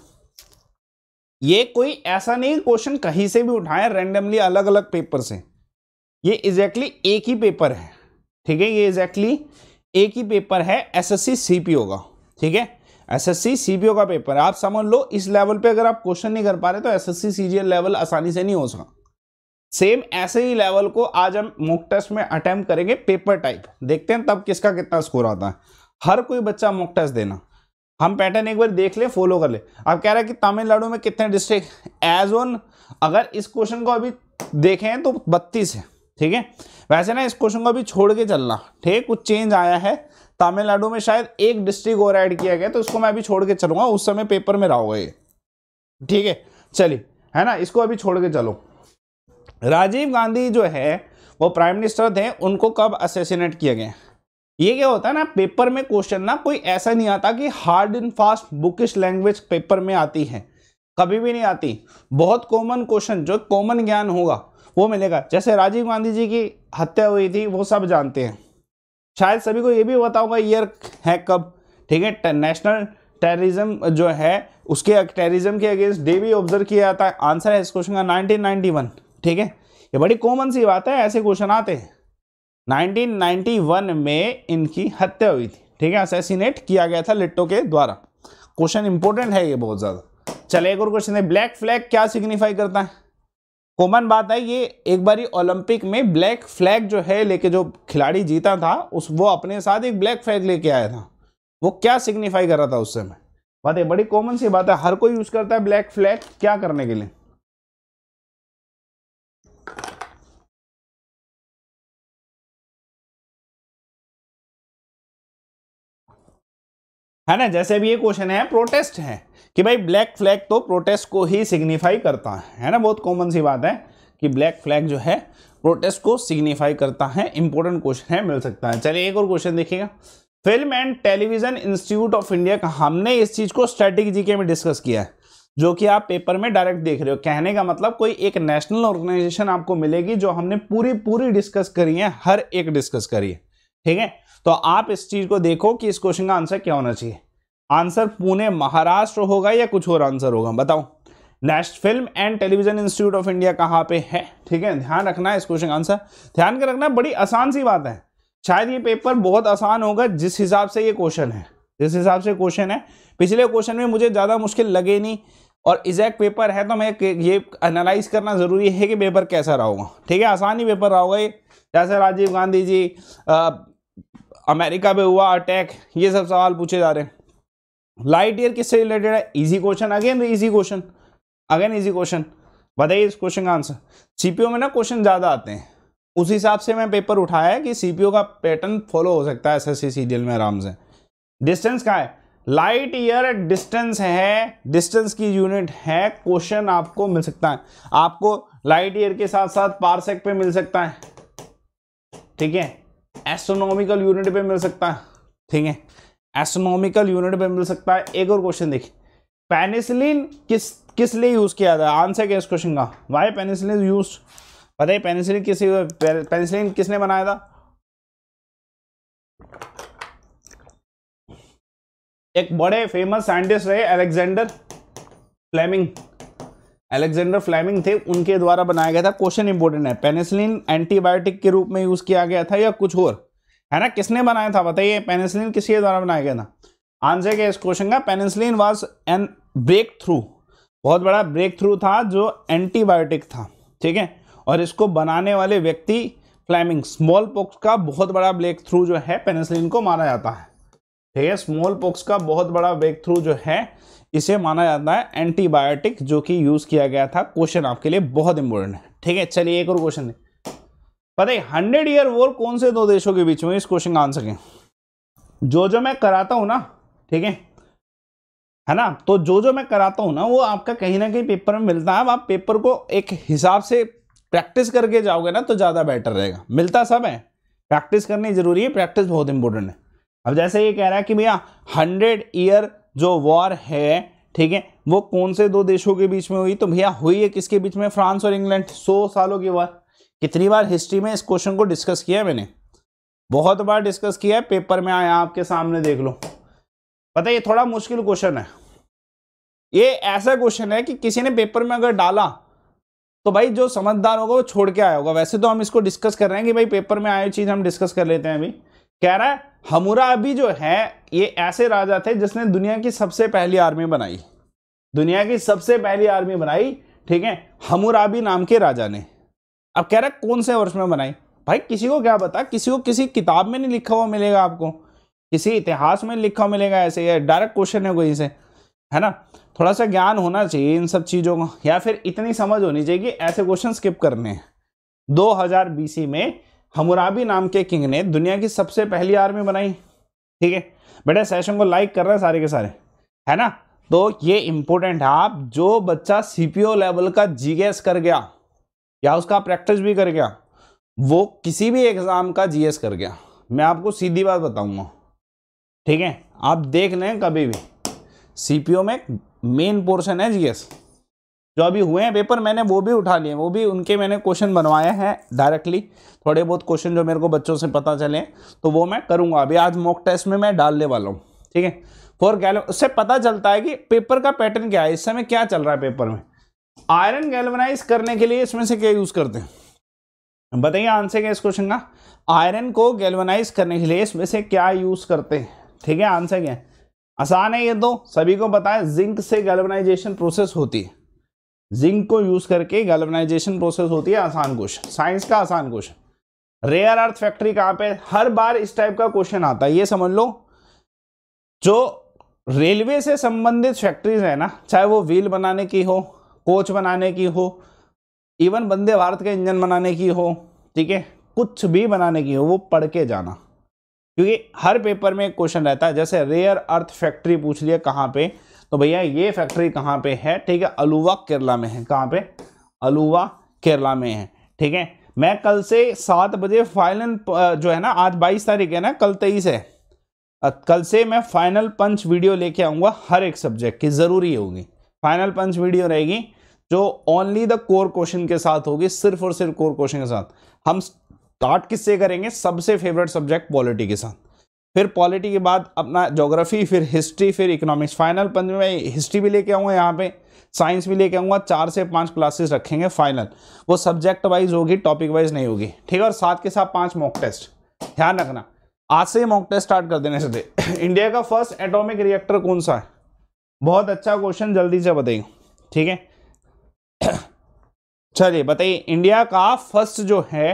ये कोई ऐसा नहीं क्वेश्चन कहीं से भी उठाए रैंडमली अलग अलग पेपर से ये एग्जैक्टली exactly एक ही पेपर है ठीक है ये एग्जैक्टली exactly एक ही पेपर है एसएससी सीपीओ का ठीक है एसएससी सीपीओ का पेपर आप समझ लो इस लेवल पे अगर आप क्वेश्चन नहीं कर पा रहे तो एसएससी सीजीएल लेवल आसानी से नहीं हो सका सेम ऐसे ही लेवल को आज हम मॉक टेस्ट में अटेम्प्ट करेंगे पेपर टाइप देखते हैं तब किसका कितना स्कोर आता है हर कोई बच्चा मॉक टेस्ट देना हम पैटर्न एक बार देख ले फॉलो कर ले आप कह रहे हैं कि तमिलनाडु में कितने डिस्ट्रिक्ट एज ऑन अगर इस क्वेश्चन को अभी देखें तो बत्तीस है ठीक है वैसे ना इस क्वेश्चन को अभी छोड़ के चलना ठीक कुछ चेंज आया है तमिलनाडु में शायद एक डिस्ट्रिक्ट और ऐड किया गया तो उसको मैं अभी छोड़ के चलूंगा उस समय पेपर में रहो ये ठीक है चलिए है ना इसको अभी छोड़ के चलो राजीव गांधी जो है वो प्राइम मिनिस्टर थे उनको कब असेसिनेट किया गया ये क्या होता है ना पेपर में क्वेश्चन ना कोई ऐसा नहीं आता कि hard and fast bookish language paper में आती है कभी भी नहीं आती बहुत कॉमन क्वेश्चन जो कॉमन ज्ञान होगा वो मिलेगा जैसे राजीव गांधी जी की हत्या हुई थी वो सब जानते हैं शायद सभी को ये भी बताऊंगा ईयर है कब ठीक है नेशनल टेररिज्म जो है उसके टेररिज्म के अगेंस्ट डे भी ऑब्जर्व किया जाता है आंसर है इस क्वेश्चन का 1991 ठीक है ये बड़ी कॉमन सी बात है ऐसे क्वेश्चन आते हैं नाइनटीन में इनकी हत्या हुई थी ठीक है असैसिनेट किया गया था लिट्टो के द्वारा क्वेश्चन इंपॉर्टेंट है ये बहुत ज़्यादा चले एक और क्वेश्चन है ब्लैक फ्लैग क्या सिग्निफाई करता है कॉमन बात है ये एक बारी ओलंपिक में ब्लैक फ्लैग जो है लेके जो खिलाड़ी जीता था उस वो अपने साथ एक ब्लैक फ्लैग लेके आया था वो क्या सिग्निफाई कर रहा था उस समय बात है बड़ी कॉमन सी बात है हर कोई यूज़ करता है ब्लैक फ्लैग क्या करने के लिए है ना जैसे भी ये क्वेश्चन है प्रोटेस्ट है कि भाई ब्लैक फ्लैग तो प्रोटेस्ट को ही सिग्निफाई करता है है ना बहुत कॉमन सी बात है कि ब्लैक फ्लैग जो है प्रोटेस्ट को सिग्निफाई करता है इंपॉर्टेंट क्वेश्चन है मिल सकता है चलिए एक और क्वेश्चन देखिएगा film and television institute of India का हमने इस चीज़ को स्ट्रेटिक के में डिस्कस किया है जो कि आप पेपर में डायरेक्ट देख रहे हो कहने का मतलब कोई एक नेशनल ऑर्गेनाइजेशन आपको मिलेगी जो हमने पूरी पूरी डिस्कस करी है हर एक डिस्कस करी है ठीक है तो आप इस चीज़ को देखो कि इस क्वेश्चन का आंसर क्या होना चाहिए आंसर पुणे महाराष्ट्र होगा या कुछ और आंसर होगा बताओ next film and television institute of India कहाँ पे है ठीक है ध्यान रखना है इस क्वेश्चन का आंसर ध्यान के रखना बड़ी आसान सी बात है शायद ये पेपर बहुत आसान होगा जिस हिसाब से ये क्वेश्चन है जिस हिसाब से क्वेश्चन है पिछले क्वेश्चन में मुझे ज़्यादा मुश्किल लगे नहीं और एग्जैक्ट पेपर है तो मैं ये एनालाइज करना ज़रूरी है कि पेपर कैसा रहा होगा ठीक है आसान ही पेपर रहा होगा ये जैसे राजीव गांधी जी आ, अमेरिका पे हुआ अटैक ये सब सवाल पूछे जा रहे हैं लाइट ईयर किससे रिलेटेड है easy question again easy question again easy question बताइए इस क्वेश्चन का आंसर सीपीओ में ना क्वेश्चन ज़्यादा आते हैं उस हिसाब से मैं पेपर उठाया है कि सीपीओ का पैटर्न फॉलो हो सकता है एसएससी सीरियल में आराम से डिस्टेंस का है लाइट ईयर डिस्टेंस है डिस्टेंस की यूनिट है क्वेश्चन आपको मिल सकता है आपको लाइट ईयर के साथ साथ पार्सेक पे मिल सकता है ठीक है एस्ट्रोनॉमिकल यूनिट पे मिल सकता है ठीक है एस्ट्रोनॉमिकल यूनिट में मिल सकता है एक और क्वेश्चन देखिए पेनिसिलिन किस किस लिए यूज़ किया जाता है आंसर क्या इस क्वेश्चन का वाई पेनिसिलिन यूज पता है पेनिसिलिन किस पेनिसिलिन किसने बनाया था एक बड़े फेमस साइंटिस्ट रहे अलेक्जेंडर फ्लेमिंग अलेक्जेंडर फ्लेमिंग थे उनके द्वारा बनाया गया था क्वेश्चन इंपोर्टेंट है पेनिसिलिन एंटीबायोटिक के रूप में यूज किया गया था या कुछ और है ना किसने बनाया था बताइए पेनिसिलिन किसके द्वारा बनाया गया था आंसर क्या इस क्वेश्चन का penicillin was an breakthrough बहुत बड़ा ब्रेक थ्रू था जो एंटीबायोटिक था ठीक है और इसको बनाने वाले व्यक्ति फ्लैमिंग स्मॉल पॉक्स का बहुत बड़ा ब्रेक थ्रू जो है पेनिसिलिन को माना जाता है ठीक है स्मॉल पॉक्स का बहुत बड़ा ब्रेक थ्रू जो है इसे माना जाता है एंटीबायोटिक जो कि यूज़ किया गया था क्वेश्चन आपके लिए बहुत इंपॉर्टेंट है ठीक है चलिए एक और क्वेश्चन है पता है हंड्रेड ईयर वॉर कौन से दो देशों के बीच में इस क्वेश्चन का आंसर है जो जो मैं कराता हूं ना ठीक है है ना तो जो जो मैं कराता हूं ना वो आपका कहीं ना कहीं पेपर में मिलता है आप पेपर को एक हिसाब से प्रैक्टिस करके जाओगे ना तो ज़्यादा बेटर रहेगा मिलता सब है प्रैक्टिस करनी जरूरी है प्रैक्टिस बहुत इंपॉर्टेंट है अब जैसे ये कह रहा है कि भैया हंड्रेड ईयर जो वॉर है ठीक है वो कौन से दो देशों के बीच में हुई तो भैया हुई है किसके बीच में फ्रांस और इंग्लैंड सौ सालों की वॉर कितनी बार हिस्ट्री में इस क्वेश्चन को डिस्कस किया है मैंने बहुत बार डिस्कस किया है पेपर में आया आपके सामने देख लो पता है ये थोड़ा मुश्किल क्वेश्चन है ये ऐसा क्वेश्चन है कि किसी ने पेपर में अगर डाला तो भाई जो समझदार होगा वो छोड़ के आया होगा वैसे तो हम इसको डिस्कस कर रहे हैं कि भाई पेपर में आई चीज़ हम डिस्कस कर लेते हैं अभी कह रहा है हमुरा अभी जो है ये ऐसे राजा थे जिसने दुनिया की सबसे पहली आर्मी बनाई दुनिया की सबसे पहली आर्मी बनाई ठीक है हमुराबी नाम के राजा ने अब कह रहा है कौन से वर्ष में बनाई भाई किसी को क्या बता किसी को किसी किताब में नहीं लिखा हुआ मिलेगा आपको किसी इतिहास में लिखा हुआ मिलेगा ऐसे या डायरेक्ट क्वेश्चन है कोई से है ना थोड़ा सा ज्ञान होना चाहिए इन सब चीज़ों का या फिर इतनी समझ होनी चाहिए कि ऐसे क्वेश्चन स्किप करने हैं दो हज़ार में हमराबी नाम के किंग ने दुनिया की सबसे पहली आर्मी बनाई ठीक है बेटा सेशन को लाइक कर रहे हैं सारे के सारे है ना तो ये इम्पोर्टेंट है आप जो बच्चा सी लेवल का जी कर गया या उसका प्रैक्टिस भी कर गया वो किसी भी एग्ज़ाम का जीएस कर गया मैं आपको सीधी बात बताऊंगा ठीक है आप देख लें कभी भी सीपीओ में मेन पोर्शन है जीएस जो अभी हुए हैं पेपर मैंने वो भी उठा लिए वो भी उनके मैंने क्वेश्चन बनवाए हैं डायरेक्टली थोड़े बहुत क्वेश्चन जो मेरे को बच्चों से पता चले तो वो मैं करूँगा अभी आज मॉक टेस्ट में मैं डालने वाला हूँ ठीक है फॉर गैलो उससे पता चलता है कि पेपर का पैटर्न क्या है इस समय क्या चल रहा है पेपर में आयरन गैल्वनाइज करने के लिए इसमें से क्या यूज करते हैं बताइए आंसर क्या इस क्वेश्चन का आयरन को गैल्वनाइज करने के लिए इसमें से क्या यूज करते हैं ठीक है आंसर क्या आसान है ये तो सभी को पता है जिंक से गैल्वनाइजेशन प्रोसेस होती है जिंक को यूज करके गैल्वनाइजेशन प्रोसेस होती है आसान क्वेश्चन साइंस का आसान क्वेश्चन रेयर अर्थ फैक्ट्री कहाँ पे हर बार इस टाइप का क्वेश्चन आता है ये समझ लो जो रेलवे से संबंधित फैक्ट्रीज है ना चाहे वो व्हील बनाने की हो कोच बनाने की हो इवन वंदे भारत के इंजन बनाने की हो ठीक है कुछ भी बनाने की हो वो पढ़ के जाना क्योंकि हर पेपर में एक क्वेश्चन रहता है जैसे रेयर अर्थ फैक्ट्री पूछ लिया कहाँ पे तो भैया ये फैक्ट्री कहाँ पे है ठीक है अलुवा केरला में है कहाँ पे अलुवा केरला में है ठीक है मैं कल से सात बजे फाइनल जो है ना आज बाईस तारीख है ना कल तेईस है कल से मैं फाइनल पंच वीडियो लेके आऊँगा हर एक सब्जेक्ट की ज़रूरी होगी फाइनल पंच वीडियो रहेगी जो ओनली द कोर क्वेश्चन के साथ होगी सिर्फ और सिर्फ कोर क्वेश्चन के साथ हम स्टार्ट किससे करेंगे सबसे फेवरेट सब्जेक्ट पॉलिटी के साथ फिर पॉलिटी के बाद अपना जोग्राफी फिर हिस्ट्री फिर इकोनॉमिक्स फाइनल पंच में हिस्ट्री भी लेके आऊँगा यहाँ पे साइंस भी लेके आऊँगा चार से पांच क्लासेस रखेंगे फाइनल वो सब्जेक्ट वाइज होगी टॉपिक वाइज नहीं होगी ठीक है और साथ के साथ पांच मॉक टेस्ट ध्यान रखना आज से मॉक टेस्ट स्टार्ट कर देने से (coughs) इंडिया का फर्स्ट एटॉमिक रिएक्टर कौन सा है बहुत अच्छा क्वेश्चन जल्दी से बताइए ठीक है (coughs) चलिए बताइए इंडिया का फर्स्ट जो है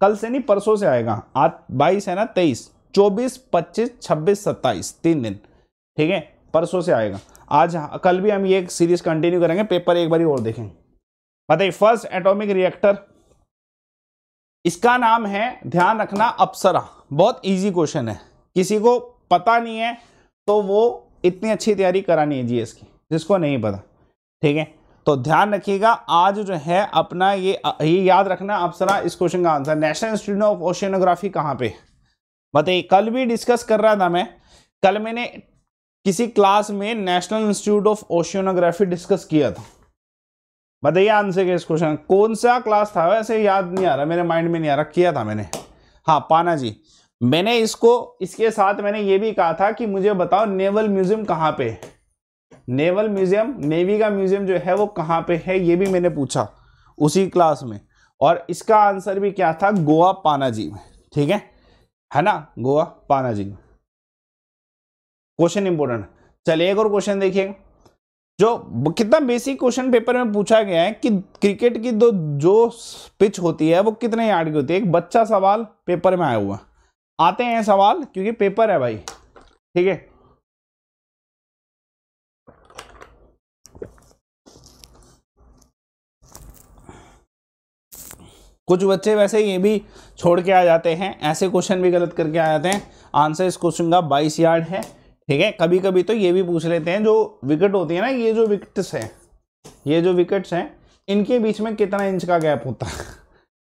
कल से नहीं परसों से आएगा आज बाईस है ना तेईस चौबीस पच्चीस छब्बीस सत्ताईस तीन दिन ठीक है परसों से आएगा आज हाँ, कल भी हम ये सीरीज कंटिन्यू करेंगे पेपर एक बार और देखेंगे बताइए फर्स्ट एटॉमिक रिएक्टर इसका नाम है ध्यान रखना अप्सरा बहुत इजी क्वेश्चन है किसी को पता नहीं है तो वो इतनी अच्छी तैयारी करानी है जीएस की जिसको नहीं पता ठीक है तो ध्यान रखिएगा आज जो है अपना ये ये याद रखना आप सरा इस क्वेश्चन का answer national institute of oceanography कहाँ पे बताइए कल भी डिस्कस कर रहा था मैं कल मैंने किसी क्लास में national institute of oceanography discuss किया था बताइए आंसर के इस क्वेश्चन कौन सा क्लास था वैसे याद नहीं आ रहा मेरे माइंड में नहीं आ रहा किया था मैंने हाँ पाना जी मैंने इसको इसके साथ मैंने ये भी कहा था कि मुझे बताओ नेवल म्यूजियम कहाँ पे है नेवल म्यूजियम नेवी का म्यूजियम जो है वो कहाँ पे है ये भी मैंने पूछा उसी क्लास में और इसका आंसर भी क्या था गोवा पानाजी में ठीक है है ना गोवा पानाजी में क्वेश्चन इंपोर्टेंट चलिए एक और क्वेश्चन देखिएगा जो कितना बेसिक क्वेश्चन पेपर में पूछा गया है कि क्रिकेट की दो जो पिच होती है वो कितने यार्ड की होती है एक बच्चा सवाल पेपर में आया हुआ है आते हैं सवाल क्योंकि पेपर है भाई ठीक है कुछ बच्चे वैसे ये भी छोड़ के आ जाते हैं ऐसे क्वेश्चन भी गलत करके आ जाते हैं आंसर इस क्वेश्चन का बाईस यार्ड है ठीक है कभी कभी तो ये भी पूछ लेते हैं जो विकेट होती है ना ये जो विकेट्स हैं ये जो विकेट्स हैं इनके बीच में कितना इंच का गैप होता है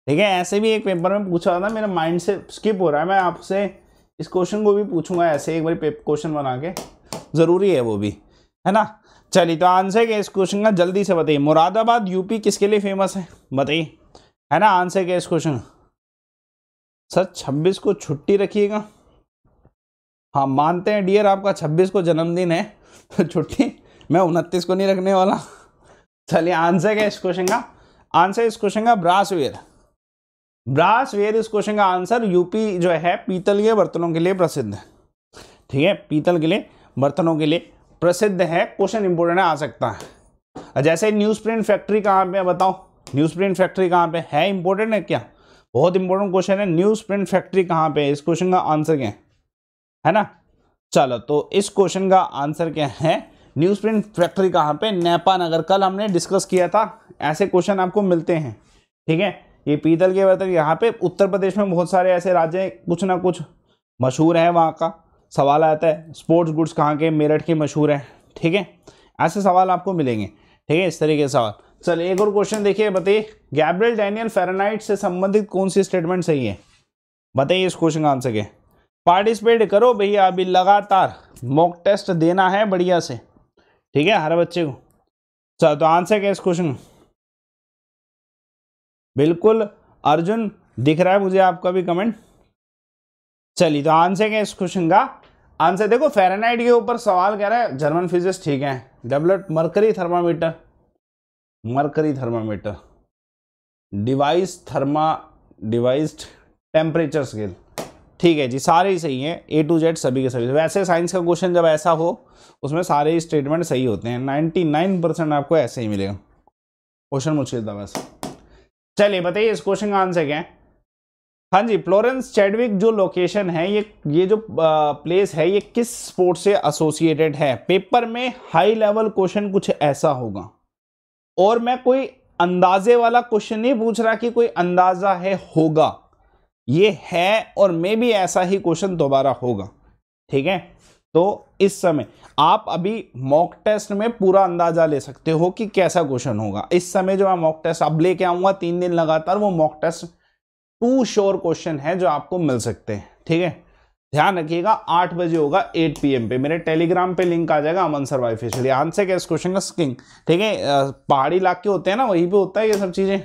ठीक है ऐसे भी एक पेपर में पूछा था मेरा माइंड से स्किप हो रहा है मैं आपसे इस क्वेश्चन को भी पूछूंगा ऐसे एक बार क्वेश्चन बना के ज़रूरी है वो भी है ना चलिए तो आंसर क्या इस क्वेश्चन का जल्दी से बताइए मुरादाबाद यूपी किसके लिए फेमस है बताइए है ना आंसर क्या इस क्वेश्चन सर छब्बीस को छुट्टी रखिएगा हाँ मानते हैं डियर आपका छब्बीस को जन्मदिन है तो छुट्टी मैं उनतीस को नहीं रखने वाला चलिए आंसर क्या इस क्वेश्चन का आंसर इस क्वेश्चन का ब्रासवेयर ब्रास वेयर इस क्वेश्चन का आंसर यूपी जो है पीतल के बर्तनों के लिए प्रसिद्ध है ठीक है पीतल के लिए बर्तनों के लिए प्रसिद्ध है क्वेश्चन इंपोर्टेंट आ सकता है जैसे न्यूज़ प्रिंट फैक्ट्री कहाँ पे है बताओ न्यूज़ प्रिंट फैक्ट्री कहाँ पे है इंपोर्टेंट है क्या बहुत इंपॉर्टेंट क्वेश्चन है न्यूज़ प्रिंट फैक्ट्री कहाँ पे है इस क्वेश्चन का आंसर क्या है है ना चलो तो इस क्वेश्चन का आंसर क्या है न्यूज़ प्रिंट फैक्ट्री कहाँ पे नेपा नगर कल हमने डिस्कस किया था ऐसे क्वेश्चन आपको मिलते हैं ठीक है ये पीतल के बर्तन यहाँ पे उत्तर प्रदेश में बहुत सारे ऐसे राज्य हैं कुछ ना कुछ मशहूर हैं वहाँ का सवाल आता है स्पोर्ट्स गुड्स कहाँ के मेरठ के मशहूर हैं ठीक है ऐसे सवाल आपको मिलेंगे ठीक है इस तरीके के सवाल चल एक और क्वेश्चन देखिए बताइए गैब्रियल डैनियल फेरानाइट से संबंधित कौन सी स्टेटमेंट सही है बताइए इस क्वेश्चन का आंसर के पार्टिसिपेट करो भैया अभी लगातार मॉक टेस्ट देना है बढ़िया से ठीक है हर बच्चे को चल तो आंसर क्या इस क्वेश्चन बिल्कुल अर्जुन दिख रहा है मुझे आपका भी कमेंट चलिए तो आंसर क्या इस क्वेश्चन का आंसर देखो फेरेनाइट के ऊपर सवाल कह रहा है जर्मन फिजिक्स ठीक है develop mercury thermometer mercury thermometer device थर्मा डिवाइस्ड टेम्परेचर स्केल ठीक है जी सारे ही सही हैं ए टू जेड सभी के सभी वैसे साइंस का क्वेश्चन जब ऐसा हो उसमें सारे ही स्टेटमेंट सही होते हैं नाइन्टी नाइन परसेंट आपको ऐसे ही मिलेगा क्वेश्चन मुश्किल था वैसे चलिए बताइए इस क्वेश्चन का आंसर क्या है हाँ जी फ्लोरेंस चैडविक जो लोकेशन है ये ये जो प्लेस है ये किस स्पोर्ट से एसोसिएटेड है पेपर में हाई लेवल क्वेश्चन कुछ ऐसा होगा और मैं कोई अंदाजे वाला क्वेश्चन नहीं पूछ रहा कि कोई अंदाजा है होगा ये है और मे भी ऐसा ही क्वेश्चन दोबारा होगा ठीक है तो इस समय आप अभी मॉक टेस्ट में पूरा अंदाजा ले सकते हो कि कैसा क्वेश्चन होगा इस समय जो मैं मॉक टेस्ट अब लेके आऊंगा तीन दिन लगातार वो mock test to sure question है जो आपको मिल सकते हैं ठीक है ध्यान रखिएगा आठ बजे होगा एट पी पे मेरे टेलीग्राम पे लिंक आ जाएगा अमन सर वाई आंसर यहाँ क्या इस क्वेश्चन का स्किंग ठीक है पहाड़ी इलाके होते हैं ना वहीं पे होता है ये सब चीज़ें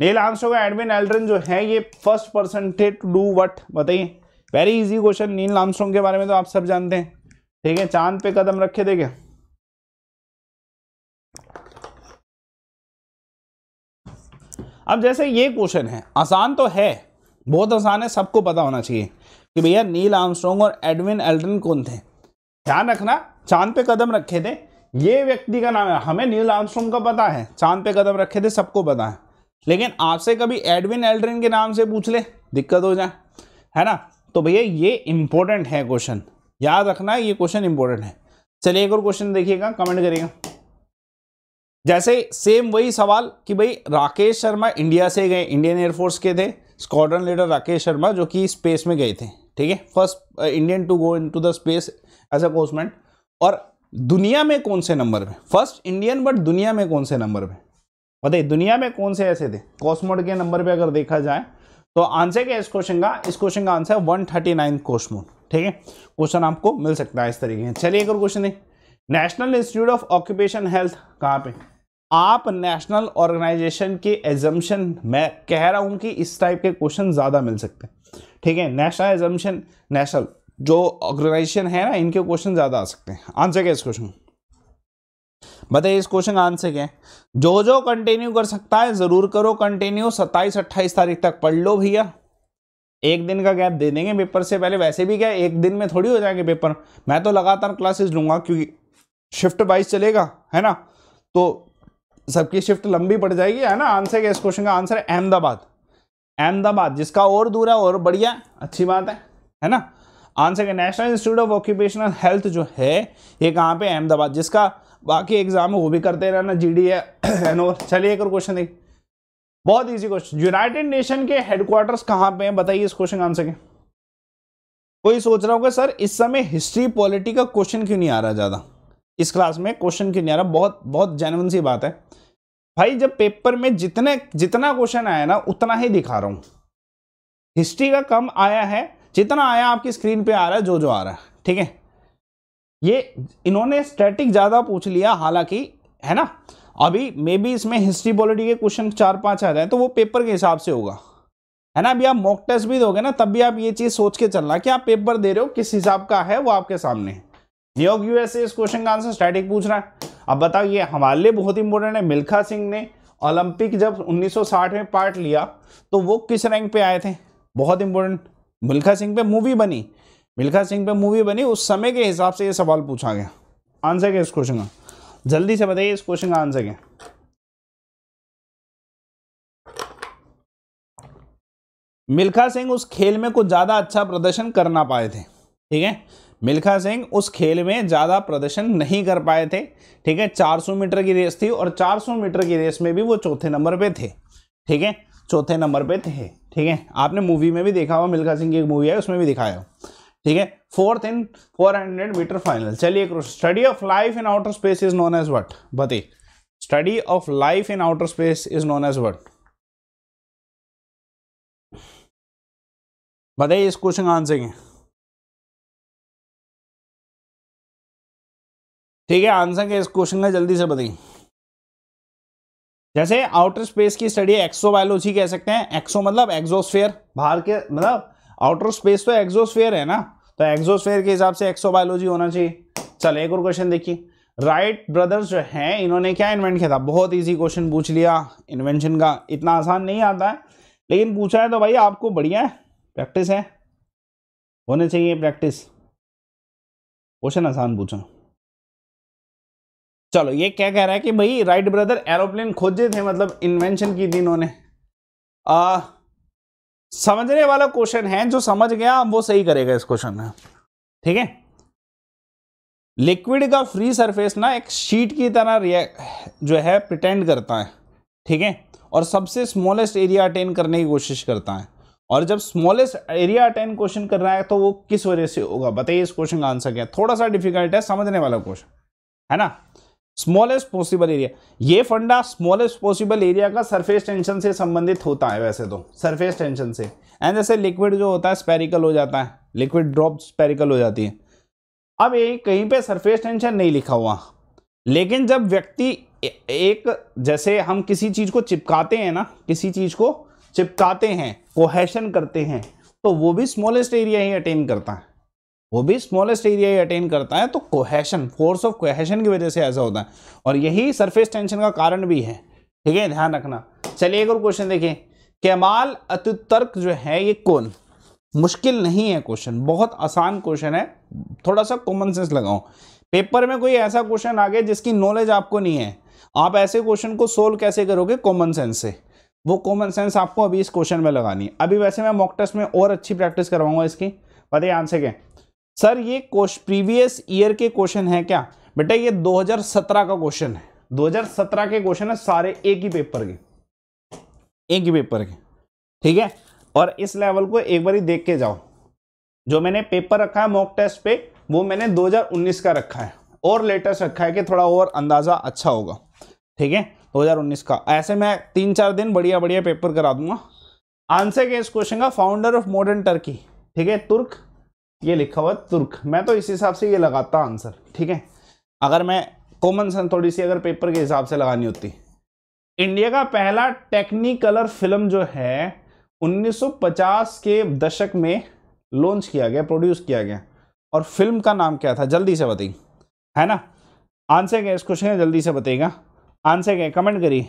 नील आंसर होगा एडमिन एल्ड्रन जो है ये first person to do what बताइए वेरी इजी क्वेश्चन नील आंसरों के बारे में तो आप सब जानते हैं ठीक है चांद पे कदम रखे थे क्या अब जैसे ये क्वेश्चन है आसान तो है बहुत आसान है सबको पता होना चाहिए कि भैया नील आर्मस्ट्रॉन्ग और एडविन एल्डन कौन थे ध्यान रखना चांद पे कदम रखे थे ये व्यक्ति का नाम है हमें नील आर्मस्ट्रॉन्ग का पता है चांद पे कदम रखे थे सबको पता है लेकिन आपसे कभी एडविन एल्ड्रिन के नाम से पूछ ले दिक्कत हो जाए है ना तो भैया ये इंपॉर्टेंट है क्वेश्चन याद रखना ये क्वेश्चन इंपॉर्टेंट है चलिए एक और क्वेश्चन देखिएगा कमेंट करिएगा जैसे सेम वही सवाल कि भाई राकेश शर्मा इंडिया से गए इंडियन एयरफोर्स के थे स्क्वाड्रन लीडर राकेश शर्मा जो कि स्पेस में गए थे ठीक है first Indian to go in the space as a cosmonaut और दुनिया में कौन से नंबर में फर्स्ट इंडियन बट दुनिया में कौन से नंबर में बताइए दुनिया में कौन से ऐसे थे कॉस्मोड के नंबर पे अगर देखा जाए तो आंसर क्या इस क्वेश्चन का इस क्वेश्चन का आंसर वन थर्टी नाइन कॉस्मोड ठीक है क्वेश्चन आपको मिल सकता है इस तरीके से चलिए एक और क्वेश्चन है national institute of occupation health कहाँ पे आप नेशनल ऑर्गेनाइजेशन के एजम्पन मैं कह रहा हूँ कि इस टाइप के क्वेश्चन ज़्यादा मिल सकते हैं ठीक है नेशनल एजम्पन नेशनल जो ऑर्गेनाइजेशन है ना इनके क्वेश्चन ज़्यादा आ सकते हैं आंसर क्या इस क्वेश्चन बताइए इस क्वेश्चन का आंसर क्या है जो जो कंटिन्यू कर सकता है ज़रूर करो कंटिन्यू सत्ताईस अट्ठाईस तारीख तक पढ़ लो भैया एक दिन का गैप दे देंगे पेपर से पहले वैसे भी क्या एक दिन में थोड़ी हो जाएंगे पेपर मैं तो लगातार क्लासेस लूँगा क्योंकि शिफ्ट वाइज चलेगा है ना तो सबकी शिफ्ट लंबी पड़ जाएगी है ना आंसर क्या इस क्वेश्चन का आंसर है अहमदाबाद अहमदाबाद जिसका और दूर है और बढ़िया अच्छी बात है है ना आंसर क्या national institute of occupational health जो है ये कहाँ पे अहमदाबाद जिसका बाकी एग्जाम है वो भी करते रहना जी डी है चलिए एक और क्वेश्चन देखिए बहुत इजी क्वेश्चन यूनाइटेड नेशन के हेडक्वार्टर्स कहां पे हैं बताइए इस क्वेश्चन का आंसर के कोई सोच रहा होगा सर इस समय हिस्ट्री पॉलिटी का क्वेश्चन क्यों नहीं आ रहा ज़्यादा इस क्लास में क्वेश्चन क्यों नहीं आ रहा बहुत बहुत जेनवन सी बात है भाई जब पेपर में जितने जितना क्वेश्चन आया ना उतना ही दिखा रहा हूं हिस्ट्री का कम आया है जितना आया आपकी स्क्रीन पे आ रहा है जो जो आ रहा है ठीक है ये इन्होंने स्टैटिक ज़्यादा पूछ लिया हालांकि है ना अभी मे बी इसमें हिस्ट्री पॉलिटी के क्वेश्चन चार पाँच आ जाए तो वो पेपर के हिसाब से होगा है ना अभी आप मॉक टेस्ट भी दोगे ना तब भी आप ये चीज़ सोच के चलना कि आप पेपर दे रहे हो किस हिसाब का है वो आपके सामने है न्यूयॉर्क यूएसए इस क्वेश्चन का आंसर स्टैटिक पूछ रहा है अब बताओ ये हमारे लिए बहुत इंपॉर्टेंट है मिल्खा सिंह ने ओलंपिक जब 1960 में पार्ट लिया तो वो किस रैंक पे आए थे बहुत इंपॉर्टेंट मिल्खा सिंह पे मूवी बनी मिल्खा सिंह पे मूवी बनी उस समय के हिसाब से ये सवाल पूछा गया आंसर क्या इस क्वेश्चन का जल्दी से बताइए इस क्वेश्चन का आंसर क्या मिल्खा सिंह उस खेल में कुछ ज़्यादा अच्छा प्रदर्शन कर ना पाए थे ठीक है मिल्खा सिंह उस खेल में ज़्यादा प्रदर्शन नहीं कर पाए थे ठीक है 400 मीटर की रेस थी और 400 मीटर की रेस में भी वो चौथे नंबर पे थे ठीक है चौथे नंबर पे थे ठीक है आपने मूवी में भी देखा हुआ मिल्खा सिंह की एक मूवी है उसमें भी दिखाया ठीक है फोर्थ इन 400 मीटर फाइनल चलिए study of life in outer space is known as what बताइए study of life in outer space is known as what बताइए इस क्वेश्चन का आंसर क्या ठीक है आंसर क्या इस क्वेश्चन का जल्दी से बताइए जैसे आउटर स्पेस की स्टडी एक्सो बायोलॉजी कह सकते हैं एक्सो मतलब एक्सोस्फेयर बाहर के मतलब आउटर स्पेस तो एक्जोस्फेयर है ना तो एक्जोस्फेयर के हिसाब से एक्सोबायोलॉजी होना चाहिए चल एक और क्वेश्चन देखिए राइट ब्रदर्स जो हैं इन्होंने क्या इन्वेंट किया था बहुत इजी क्वेश्चन पूछ लिया इन्वेंशन का इतना आसान नहीं आता है लेकिन पूछा है तो भाई आपको बढ़िया है प्रैक्टिस है होने चाहिए प्रैक्टिस क्वेश्चन आसान पूछा चलो ये क्या कह रहा है कि भाई राइट ब्रदर एरोप्लेन खोजे थे मतलब इन्वेंशन की थी इन्होंने समझने वाला क्वेश्चन है जो समझ गया वो सही करेगा इस क्वेश्चन में ठीक है लिक्विड का फ्री सरफेस ना एक शीट की तरह जो है प्रिटेंड करता है ठीक है और सबसे स्मॉलेस्ट एरिया अटेन करने की कोशिश करता है और जब स्मॉलेस्ट एरिया अटेन क्वेश्चन कर रहा है तो वो किस वजह से होगा बताइए इस क्वेश्चन का आंसर क्या है थोड़ा सा डिफिकल्ट है समझने वाला क्वेश्चन है ना स्मॉलेस्ट पॉसिबल एरिया ये फंडा स्मॉलेस्ट पॉसिबल एरिया का सरफेस टेंशन से संबंधित होता है वैसे तो सरफेस टेंशन से एंड जैसे लिक्विड जो होता है स्पेरिकल हो जाता है लिक्विड ड्रॉप स्पेरिकल हो जाती है अब ये कहीं पे सरफेस टेंशन नहीं लिखा हुआ लेकिन जब व्यक्ति एक जैसे हम किसी चीज़ को चिपकाते हैं ना किसी चीज़ को चिपकाते हैं कोहेशन करते हैं तो वो भी स्मॉलेस्ट एरिया ही अटेन करता है वो भी स्मॉलेस्ट एरिया ही अटेन करता है तो कोहेशन फोर्स ऑफ कोहेशन की वजह से ऐसा होता है और यही सरफेस टेंशन का कारण भी है ठीक है ध्यान रखना चलिए एक और क्वेश्चन देखिए केमाल अतुतर्क जो है ये कौन मुश्किल नहीं है क्वेश्चन बहुत आसान क्वेश्चन है थोड़ा सा कॉमन सेंस लगाओ पेपर में कोई ऐसा क्वेश्चन आ गया जिसकी नॉलेज आपको नहीं है आप ऐसे क्वेश्चन को सोल्व कैसे करोगे कॉमन सेंस से वो कॉमन सेंस आपको अभी इस क्वेश्चन में लगानी है अभी वैसे मैं मॉक टेस्ट में और अच्छी प्रैक्टिस करवाऊंगा इसकी पता है आंसर क्या सर ये प्रीवियस ईयर के क्वेश्चन है क्या बेटा ये 2017 का क्वेश्चन है 2017 के क्वेश्चन है सारे एक ही पेपर के एक ही पेपर के ठीक है और इस लेवल को एक बार देख के जाओ जो मैंने पेपर रखा है मॉक टेस्ट पे वो मैंने 2019 का रखा है और लेटेस्ट रखा है कि थोड़ा और अंदाज़ा अच्छा होगा ठीक है 2019 का ऐसे मैं तीन चार दिन बढ़िया बढ़िया पेपर करा दूंगा आंसर के इस क्वेश्चन का फाउंडर ऑफ मॉडर्न टर्की ठीक है तुर्क ये लिखा हुआ तुर्क मैं तो इस हिसाब से ये लगाता आंसर ठीक है अगर मैं कॉमन सेंस थोड़ी सी अगर पेपर के हिसाब से लगानी होती इंडिया का पहला टेक्निकलर फिल्म जो है 1950 के दशक में लॉन्च किया गया प्रोड्यूस किया गया और फिल्म का नाम क्या था जल्दी से बताइए है ना आंसर क्या इस क्वेश्चन जल्दी से बताइएगा आंसर क्या कमेंट करिए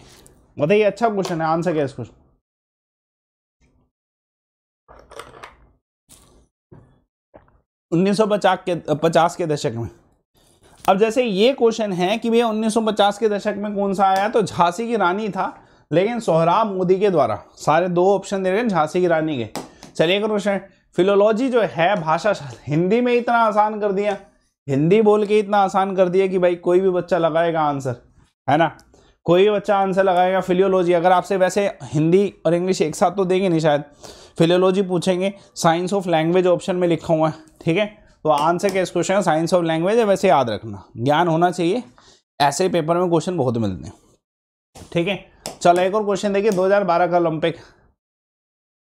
बताइए अच्छा क्वेश्चन है आंसर क्या इस क्वेश्चन उन्नीस के पचास के दशक में अब जैसे ये क्वेश्चन है कि भैया 1950 के दशक में कौन सा आया तो झांसी की रानी था लेकिन सोहराब मोदी के द्वारा सारे दो ऑप्शन दे रहे हैं झांसी की रानी के चलिए क्वेश्चन फिलोलॉजी जो है भाषा हिंदी में इतना आसान कर दिया हिंदी बोल के इतना आसान कर दिया कि भाई कोई भी बच्चा लगाएगा आंसर है ना कोई भी बच्चा आंसर लगाएगा फिलियोलॉजी अगर आपसे वैसे हिंदी और इंग्लिश एक साथ तो देंगे नहीं शायद फिलियोलॉजी पूछेंगे साइंस ऑफ लैंग्वेज ऑप्शन में लिखा हुआ है ठीक है तो आंसर क्या इस क्वेश्चन का साइंस ऑफ लैंग्वेज है वैसे याद रखना ज्ञान होना चाहिए ऐसे पेपर में क्वेश्चन बहुत मिलते हैं ठीक है चलो एक और क्वेश्चन देखिए 2012 का ओलंपिक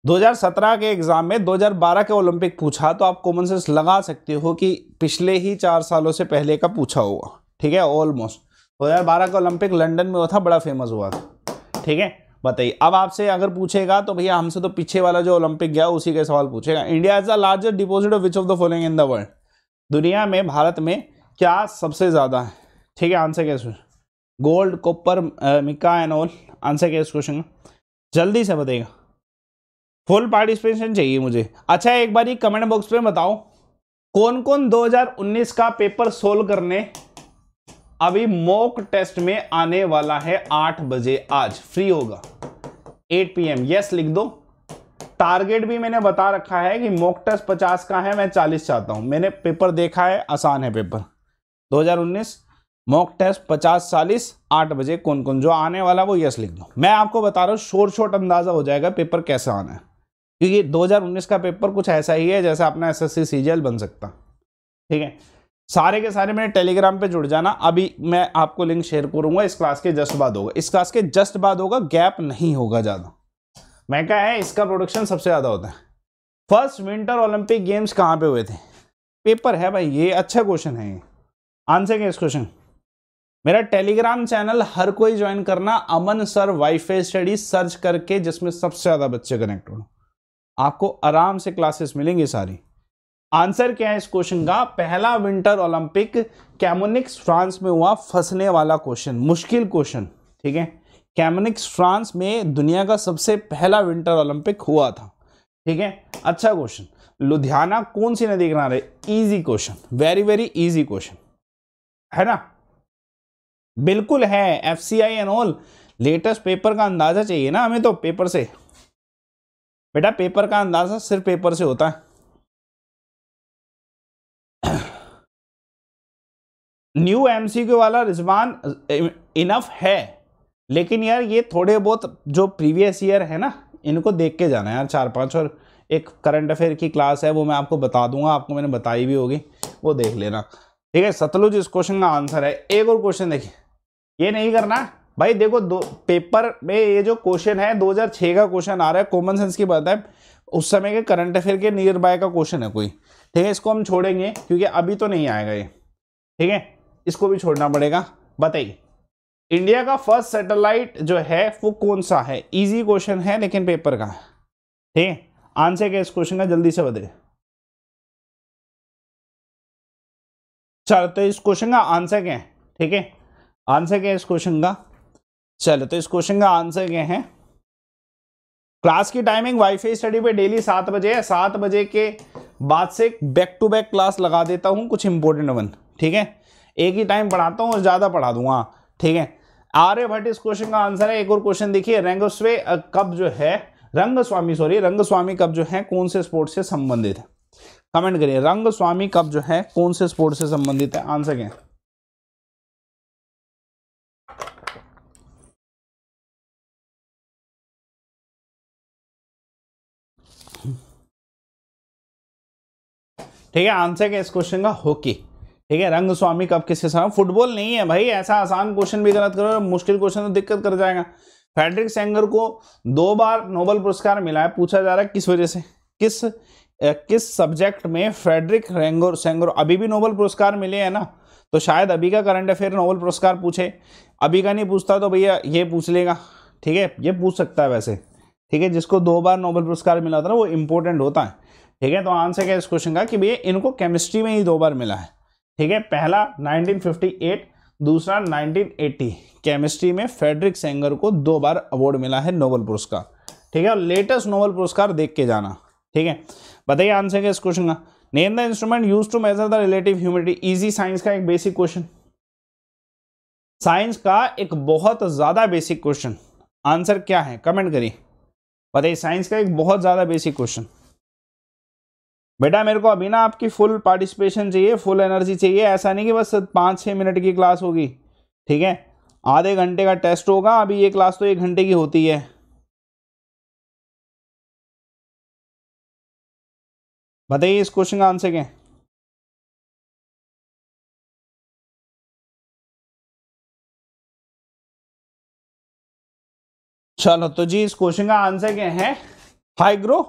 2017 के एग्ज़ाम में 2012 के ओलंपिक पूछा तो आप कॉमन सेंस लगा सकते हो कि पिछले ही चार सालों से पहले का पूछा होगा ठीक है ऑलमोस्ट 2012 का ओलंपिक लंदन में हुआ था बड़ा फेमस हुआ था ठीक है बताइए अब आपसे अगर पूछेगा तो भैया हमसे तो पीछे वाला जो ओलंपिक गया उसी के सवाल पूछेगा India is the largest deposit of which of the following in the world दुनिया में भारत में क्या सबसे ज़्यादा है ठीक है आंसर कैसे gold copper mica and all answer क्या इस क्वेश्चन का जल्दी से बताइएगा फुल पार्टिसिपेशन चाहिए मुझे अच्छा एक बार ही कमेंट बॉक्स में बताओ कौन कौन 2019 का पेपर सोल्व करने अभी मॉक टेस्ट में आने वाला है आठ बजे आज फ्री होगा एट पी एम यस लिख दो टारगेट भी मैंने बता रखा है कि मॉक टेस्ट पचास का है मैं चालीस चाहता हूं मैंने पेपर देखा है आसान है पेपर 2019 मॉक टेस्ट पचास चालीस आठ बजे कौन कौन जो आने वाला वो यस लिख दो मैं आपको बता रहा हूँ शोर शोट अंदाज़ा हो जाएगा पेपर कैसे आना है क्योंकि 2019 का पेपर कुछ ऐसा ही है जैसा अपना एस एस बन सकता ठीक है सारे के सारे मेरे टेलीग्राम पे जुड़ जाना अभी मैं आपको लिंक शेयर करूंगा इस क्लास के जस्ट बाद होगा इस क्लास के जस्ट बाद होगा गैप नहीं होगा ज़्यादा मैं क्या है इसका प्रोडक्शन सबसे ज़्यादा होता है फर्स्ट विंटर ओलंपिक गेम्स कहाँ पे हुए थे पेपर है भाई ये अच्छा क्वेश्चन है ये आंसर क्या इस क्वेश्चन मेरा टेलीग्राम चैनल हर कोई ज्वाइन करना Aman sir WiFi study search करके जिसमें सबसे ज़्यादा बच्चे कनेक्ट हो आपको आराम से क्लासेस मिलेंगी सारी आंसर क्या है इस क्वेश्चन का पहला विंटर ओलंपिक कैमोनिक्स फ्रांस में हुआ फंसने वाला क्वेश्चन मुश्किल क्वेश्चन ठीक है कैमोनिक्स फ्रांस में दुनिया का सबसे पहला विंटर ओलंपिक हुआ था ठीक है अच्छा क्वेश्चन लुधियाना कौन सी नदी किनारे easy question very very easy question है ना बिल्कुल है F C I and all latest paper का अंदाजा चाहिए ना हमें तो पेपर से बेटा पेपर का अंदाजा सिर्फ पेपर से होता है न्यू एमसीक्यू वाला रिजवान इनफ है लेकिन यार ये थोड़े बहुत जो प्रीवियस ईयर है ना इनको देख के जाना है यार चार पाँच और एक करंट अफेयर की क्लास है वो मैं आपको बता दूंगा आपको मैंने बताई भी होगी वो देख लेना ठीक है सतलुज इस क्वेश्चन का आंसर है एक और क्वेश्चन देखिए ये नहीं करना भाई देखो दो पेपर में ये जो क्वेश्चन है 2006 का क्वेश्चन आ रहा है कॉमन सेंस की बात है उस समय के करंट अफेयर के नियर बाय का क्वेश्चन है कोई ठीक है इसको हम छोड़ेंगे क्योंकि अभी तो नहीं आएगा ये ठीक है इसको भी छोड़ना पड़ेगा बताइए इंडिया का फर्स्ट सैटेलाइट जो है वो कौन सा है इजी क्वेश्चन है लेकिन पेपर का ठीक है आंसर क्या इस क्वेश्चन का जल्दी से बताइए चलो तो इस क्वेश्चन का आंसर क्या है ठीक है आंसर क्या है इस क्वेश्चन का चलो तो इस क्वेश्चन का आंसर क्या है क्लास की टाइमिंग वाईफाई स्टडी पे डेली सात बजे है सात बजे के बाद से बैक टू बैक क्लास लगा देता हूं कुछ इंपोर्टेंट वन ठीक है एक ही टाइम पढ़ाता हूँ और ज़्यादा पढ़ा दूंगा ठीक है आर्यभट्ट इस क्वेश्चन का आंसर है एक और क्वेश्चन देखिए रंगस्वे कब जो है रंग स्वामी सॉरी रंग स्वामी कब जो है कौन से स्पोर्ट से संबंधित है कमेंट करिए रंग स्वामी कब जो है कौन से स्पोर्ट से संबंधित है आंसर क्या ठीक है आंसर क्या इस क्वेश्चन का हॉकी ठीक है रंग स्वामी कप किसके साथ फुटबॉल नहीं है भाई ऐसा आसान क्वेश्चन भी गलत करो मुश्किल क्वेश्चन तो दिक्कत कर जाएगा फेडरिक सेंगर को दो बार नोबल पुरस्कार मिला है पूछा जा रहा है किस वजह से किस किस सब्जेक्ट में फ्रेडरिक रेंगोर सेंगर अभी भी नोबल पुरस्कार मिले हैं ना तो शायद अभी का करंट अफेयर नोबल पुरस्कार पूछे अभी का नहीं पूछता तो भैया ये पूछ लेगा ठीक है ये पूछ सकता है वैसे ठीक है जिसको दो बार नोबल पुरस्कार मिला होता है ना वो इम्पोर्टेंट होता है ठीक है तो आंसर क्या इस क्वेश्चन का कि भैया इनको केमिस्ट्री में ही दो बार मिला है ठीक है पहला 1958 दूसरा 1980 केमिस्ट्री में फेडरिक सेंगर को दो बार अवार्ड मिला है नोबल पुरस्कार ठीक है और लेटेस्ट नोबल पुरस्कार देख के जाना ठीक है बताइए आंसर क्या इस क्वेश्चन का name the instrument use to measure the relative humidity easy science का एक बेसिक क्वेश्चन साइंस का एक बहुत ज़्यादा बेसिक क्वेश्चन आंसर क्या है कमेंट करिए बताइए साइंस का एक बहुत ज़्यादा बेसिक क्वेश्चन बेटा मेरे को अभी ना आपकी फुल पार्टिसिपेशन चाहिए फुल एनर्जी चाहिए ऐसा नहीं कि बस पाँच छः मिनट की क्लास होगी ठीक है आधे घंटे का टेस्ट होगा अभी ये क्लास तो एक घंटे की होती है बताइए इस क्वेश्चन का आंसर क्या चलो तो जी इस क्वेश्चन का आंसर क्या है हाइग्रो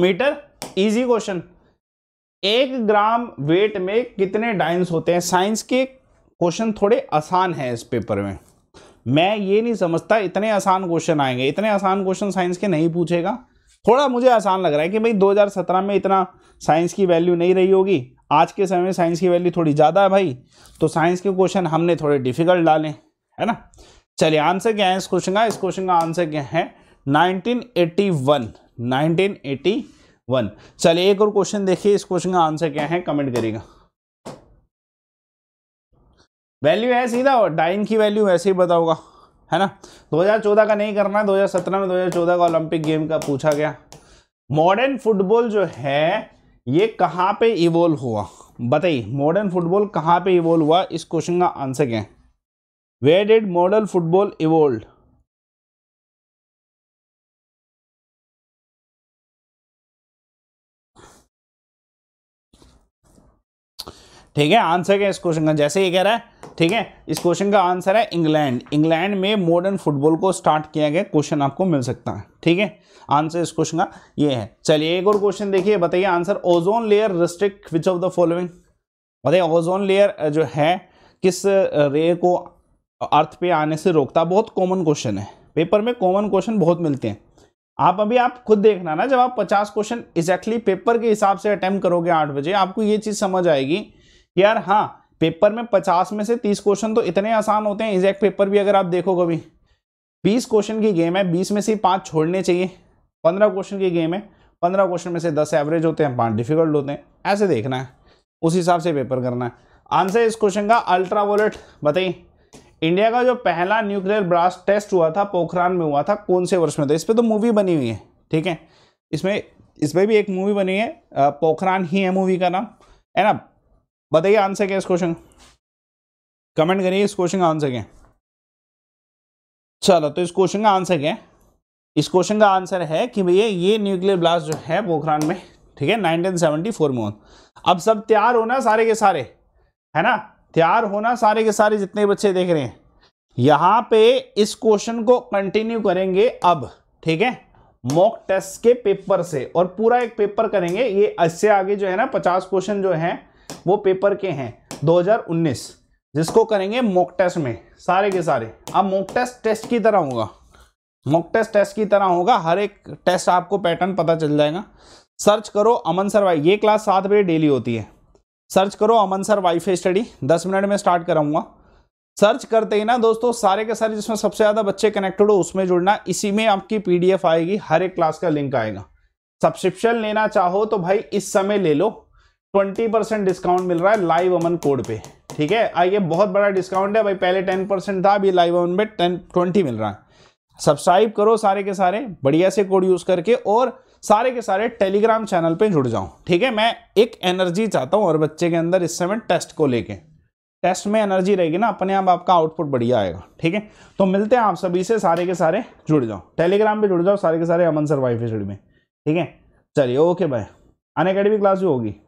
मीटर इजी क्वेश्चन एक ग्राम वेट में कितने डाइन्स होते हैं साइंस के क्वेश्चन थोड़े आसान हैं इस पेपर में मैं ये नहीं समझता इतने आसान क्वेश्चन आएंगे इतने आसान क्वेश्चन साइंस के नहीं पूछेगा थोड़ा मुझे आसान लग रहा है कि भाई 2017 में इतना साइंस की वैल्यू नहीं रही होगी आज के समय में साइंस की वैल्यू थोड़ी ज़्यादा है भाई तो साइंस के क्वेश्चन हमने थोड़े डिफिकल्ट डाले है ना चलिए आंसर क्या है इस क्वेश्चन का इस क्वेश्चन का आंसर क्या है नाइनटीन एटी वन चलिए एक और क्वेश्चन देखिए इस क्वेश्चन का आंसर क्या है कमेंट करिएगा वैल्यू है सीधा डाइन की वैल्यू वैसे ही बताओगा है ना 2014 का नहीं करना 2017 में 2014 का ओलंपिक गेम का पूछा गया मॉडर्न फुटबॉल जो है ये कहाँ पे इवोल्व हुआ बताइए मॉडर्न फुटबॉल कहाँ पे इवोल्व हुआ इस क्वेश्चन का आंसर क्या है where did modern football evolve ठीक है आंसर क्या इस क्वेश्चन का जैसे ये कह रहा है ठीक है इस क्वेश्चन का आंसर है इंग्लैंड इंग्लैंड में मॉडर्न फुटबॉल को स्टार्ट किया गया क्वेश्चन आपको मिल सकता है ठीक है आंसर इस क्वेश्चन का ये है चलिए एक और क्वेश्चन देखिए बताइए answer ozone layer restrict which of the following बताइए ओजोन लेयर जो है किस रे को अर्थ पे आने से रोकता बहुत कॉमन क्वेश्चन है पेपर में कॉमन क्वेश्चन बहुत मिलते हैं आप अभी आप खुद देखना ना जब आप पचास क्वेश्चन एग्जैक्टली पेपर के हिसाब से अटैम्प्ट करोगे आठ बजे आपको ये चीज़ समझ आएगी यार हाँ पेपर में पचास में से तीस क्वेश्चन तो इतने आसान होते हैं एग्जैक्ट पेपर भी अगर आप देखो कभी बीस क्वेश्चन की गेम है बीस में से पाँच छोड़ने चाहिए पंद्रह क्वेश्चन की गेम है पंद्रह क्वेश्चन में से दस एवरेज होते हैं पाँच डिफिकल्ट होते हैं ऐसे देखना है उस हिसाब से पेपर करना है आंसर इस क्वेश्चन का अल्ट्रा वोलेट बताइए इंडिया का जो पहला न्यूक्लियर ब्लास्ट टेस्ट हुआ था पोखरान में हुआ था कौन से वर्ष में था इस पर तो मूवी बनी हुई है ठीक है इसमें इसमें भी एक मूवी बनी है पोखरान ही है मूवी का नाम है ना बताइए आंसर क्या इस क्वेश्चन कमेंट करिए इस क्वेश्चन का आंसर क्या चलो तो इस क्वेश्चन का आंसर क्या इस क्वेश्चन का आंसर है कि भैया ये न्यूक्लियर ब्लास्ट जो है पोखरान में ठीक है 1974 में अब सब तैयार होना सारे के सारे है ना तैयार होना सारे के सारे जितने बच्चे देख रहे हैं यहाँ पे इस क्वेश्चन को कंटिन्यू करेंगे अब ठीक है मॉक टेस्ट के पेपर से और पूरा एक पेपर करेंगे ये इससे आगे जो है ना पचास क्वेश्चन जो है वो पेपर के हैं 2019 जिसको करेंगे मॉक टेस्ट में सारे के सारे अब मॉक टेस्ट टेस्ट की तरह होगा मॉक टेस्ट टेस्ट की तरह होगा हर एक टेस्ट आपको पैटर्न पता चल जाएगा सर्च करो अमन सर वाई ये क्लास सात बजे डेली होती है सर्च करो अमन सर वाईफाई स्टडी दस मिनट में स्टार्ट कराऊंगा सर्च करते ही ना दोस्तों सारे के सारे जिसमें सबसे ज़्यादा बच्चे कनेक्टेड हो उसमें जुड़ना इसी में आपकी पीडीएफ आएगी हर एक क्लास का लिंक आएगा सब्सक्रिप्शन लेना चाहो तो भाई इस समय ले लो ट्वेंटी परसेंट डिस्काउंट मिल रहा है लाइव अमन कोड पे ठीक है आइए बहुत बड़ा डिस्काउंट है भाई पहले टेन परसेंट था अभी लाइव अमन पे टेन ट्वेंटी मिल रहा है सब्सक्राइब करो सारे के सारे बढ़िया से कोड यूज़ करके और सारे के सारे टेलीग्राम चैनल पे जुड़ जाऊं ठीक है मैं एक एनर्जी चाहता हूँ और बच्चे के अंदर इस समय टेस्ट को लेके टेस्ट में एनर्जी रहेगी ना अपने आप आपका आउटपुट बढ़िया आएगा ठीक है तो मिलते हैं आप सभी से सारे के सारे जुड़ जाओ टेलीग्राम पे जुड़ जाओ सारे के सारे अमन सर वाई में ठीक है चलिए ओके बाय अन क्लास भी होगी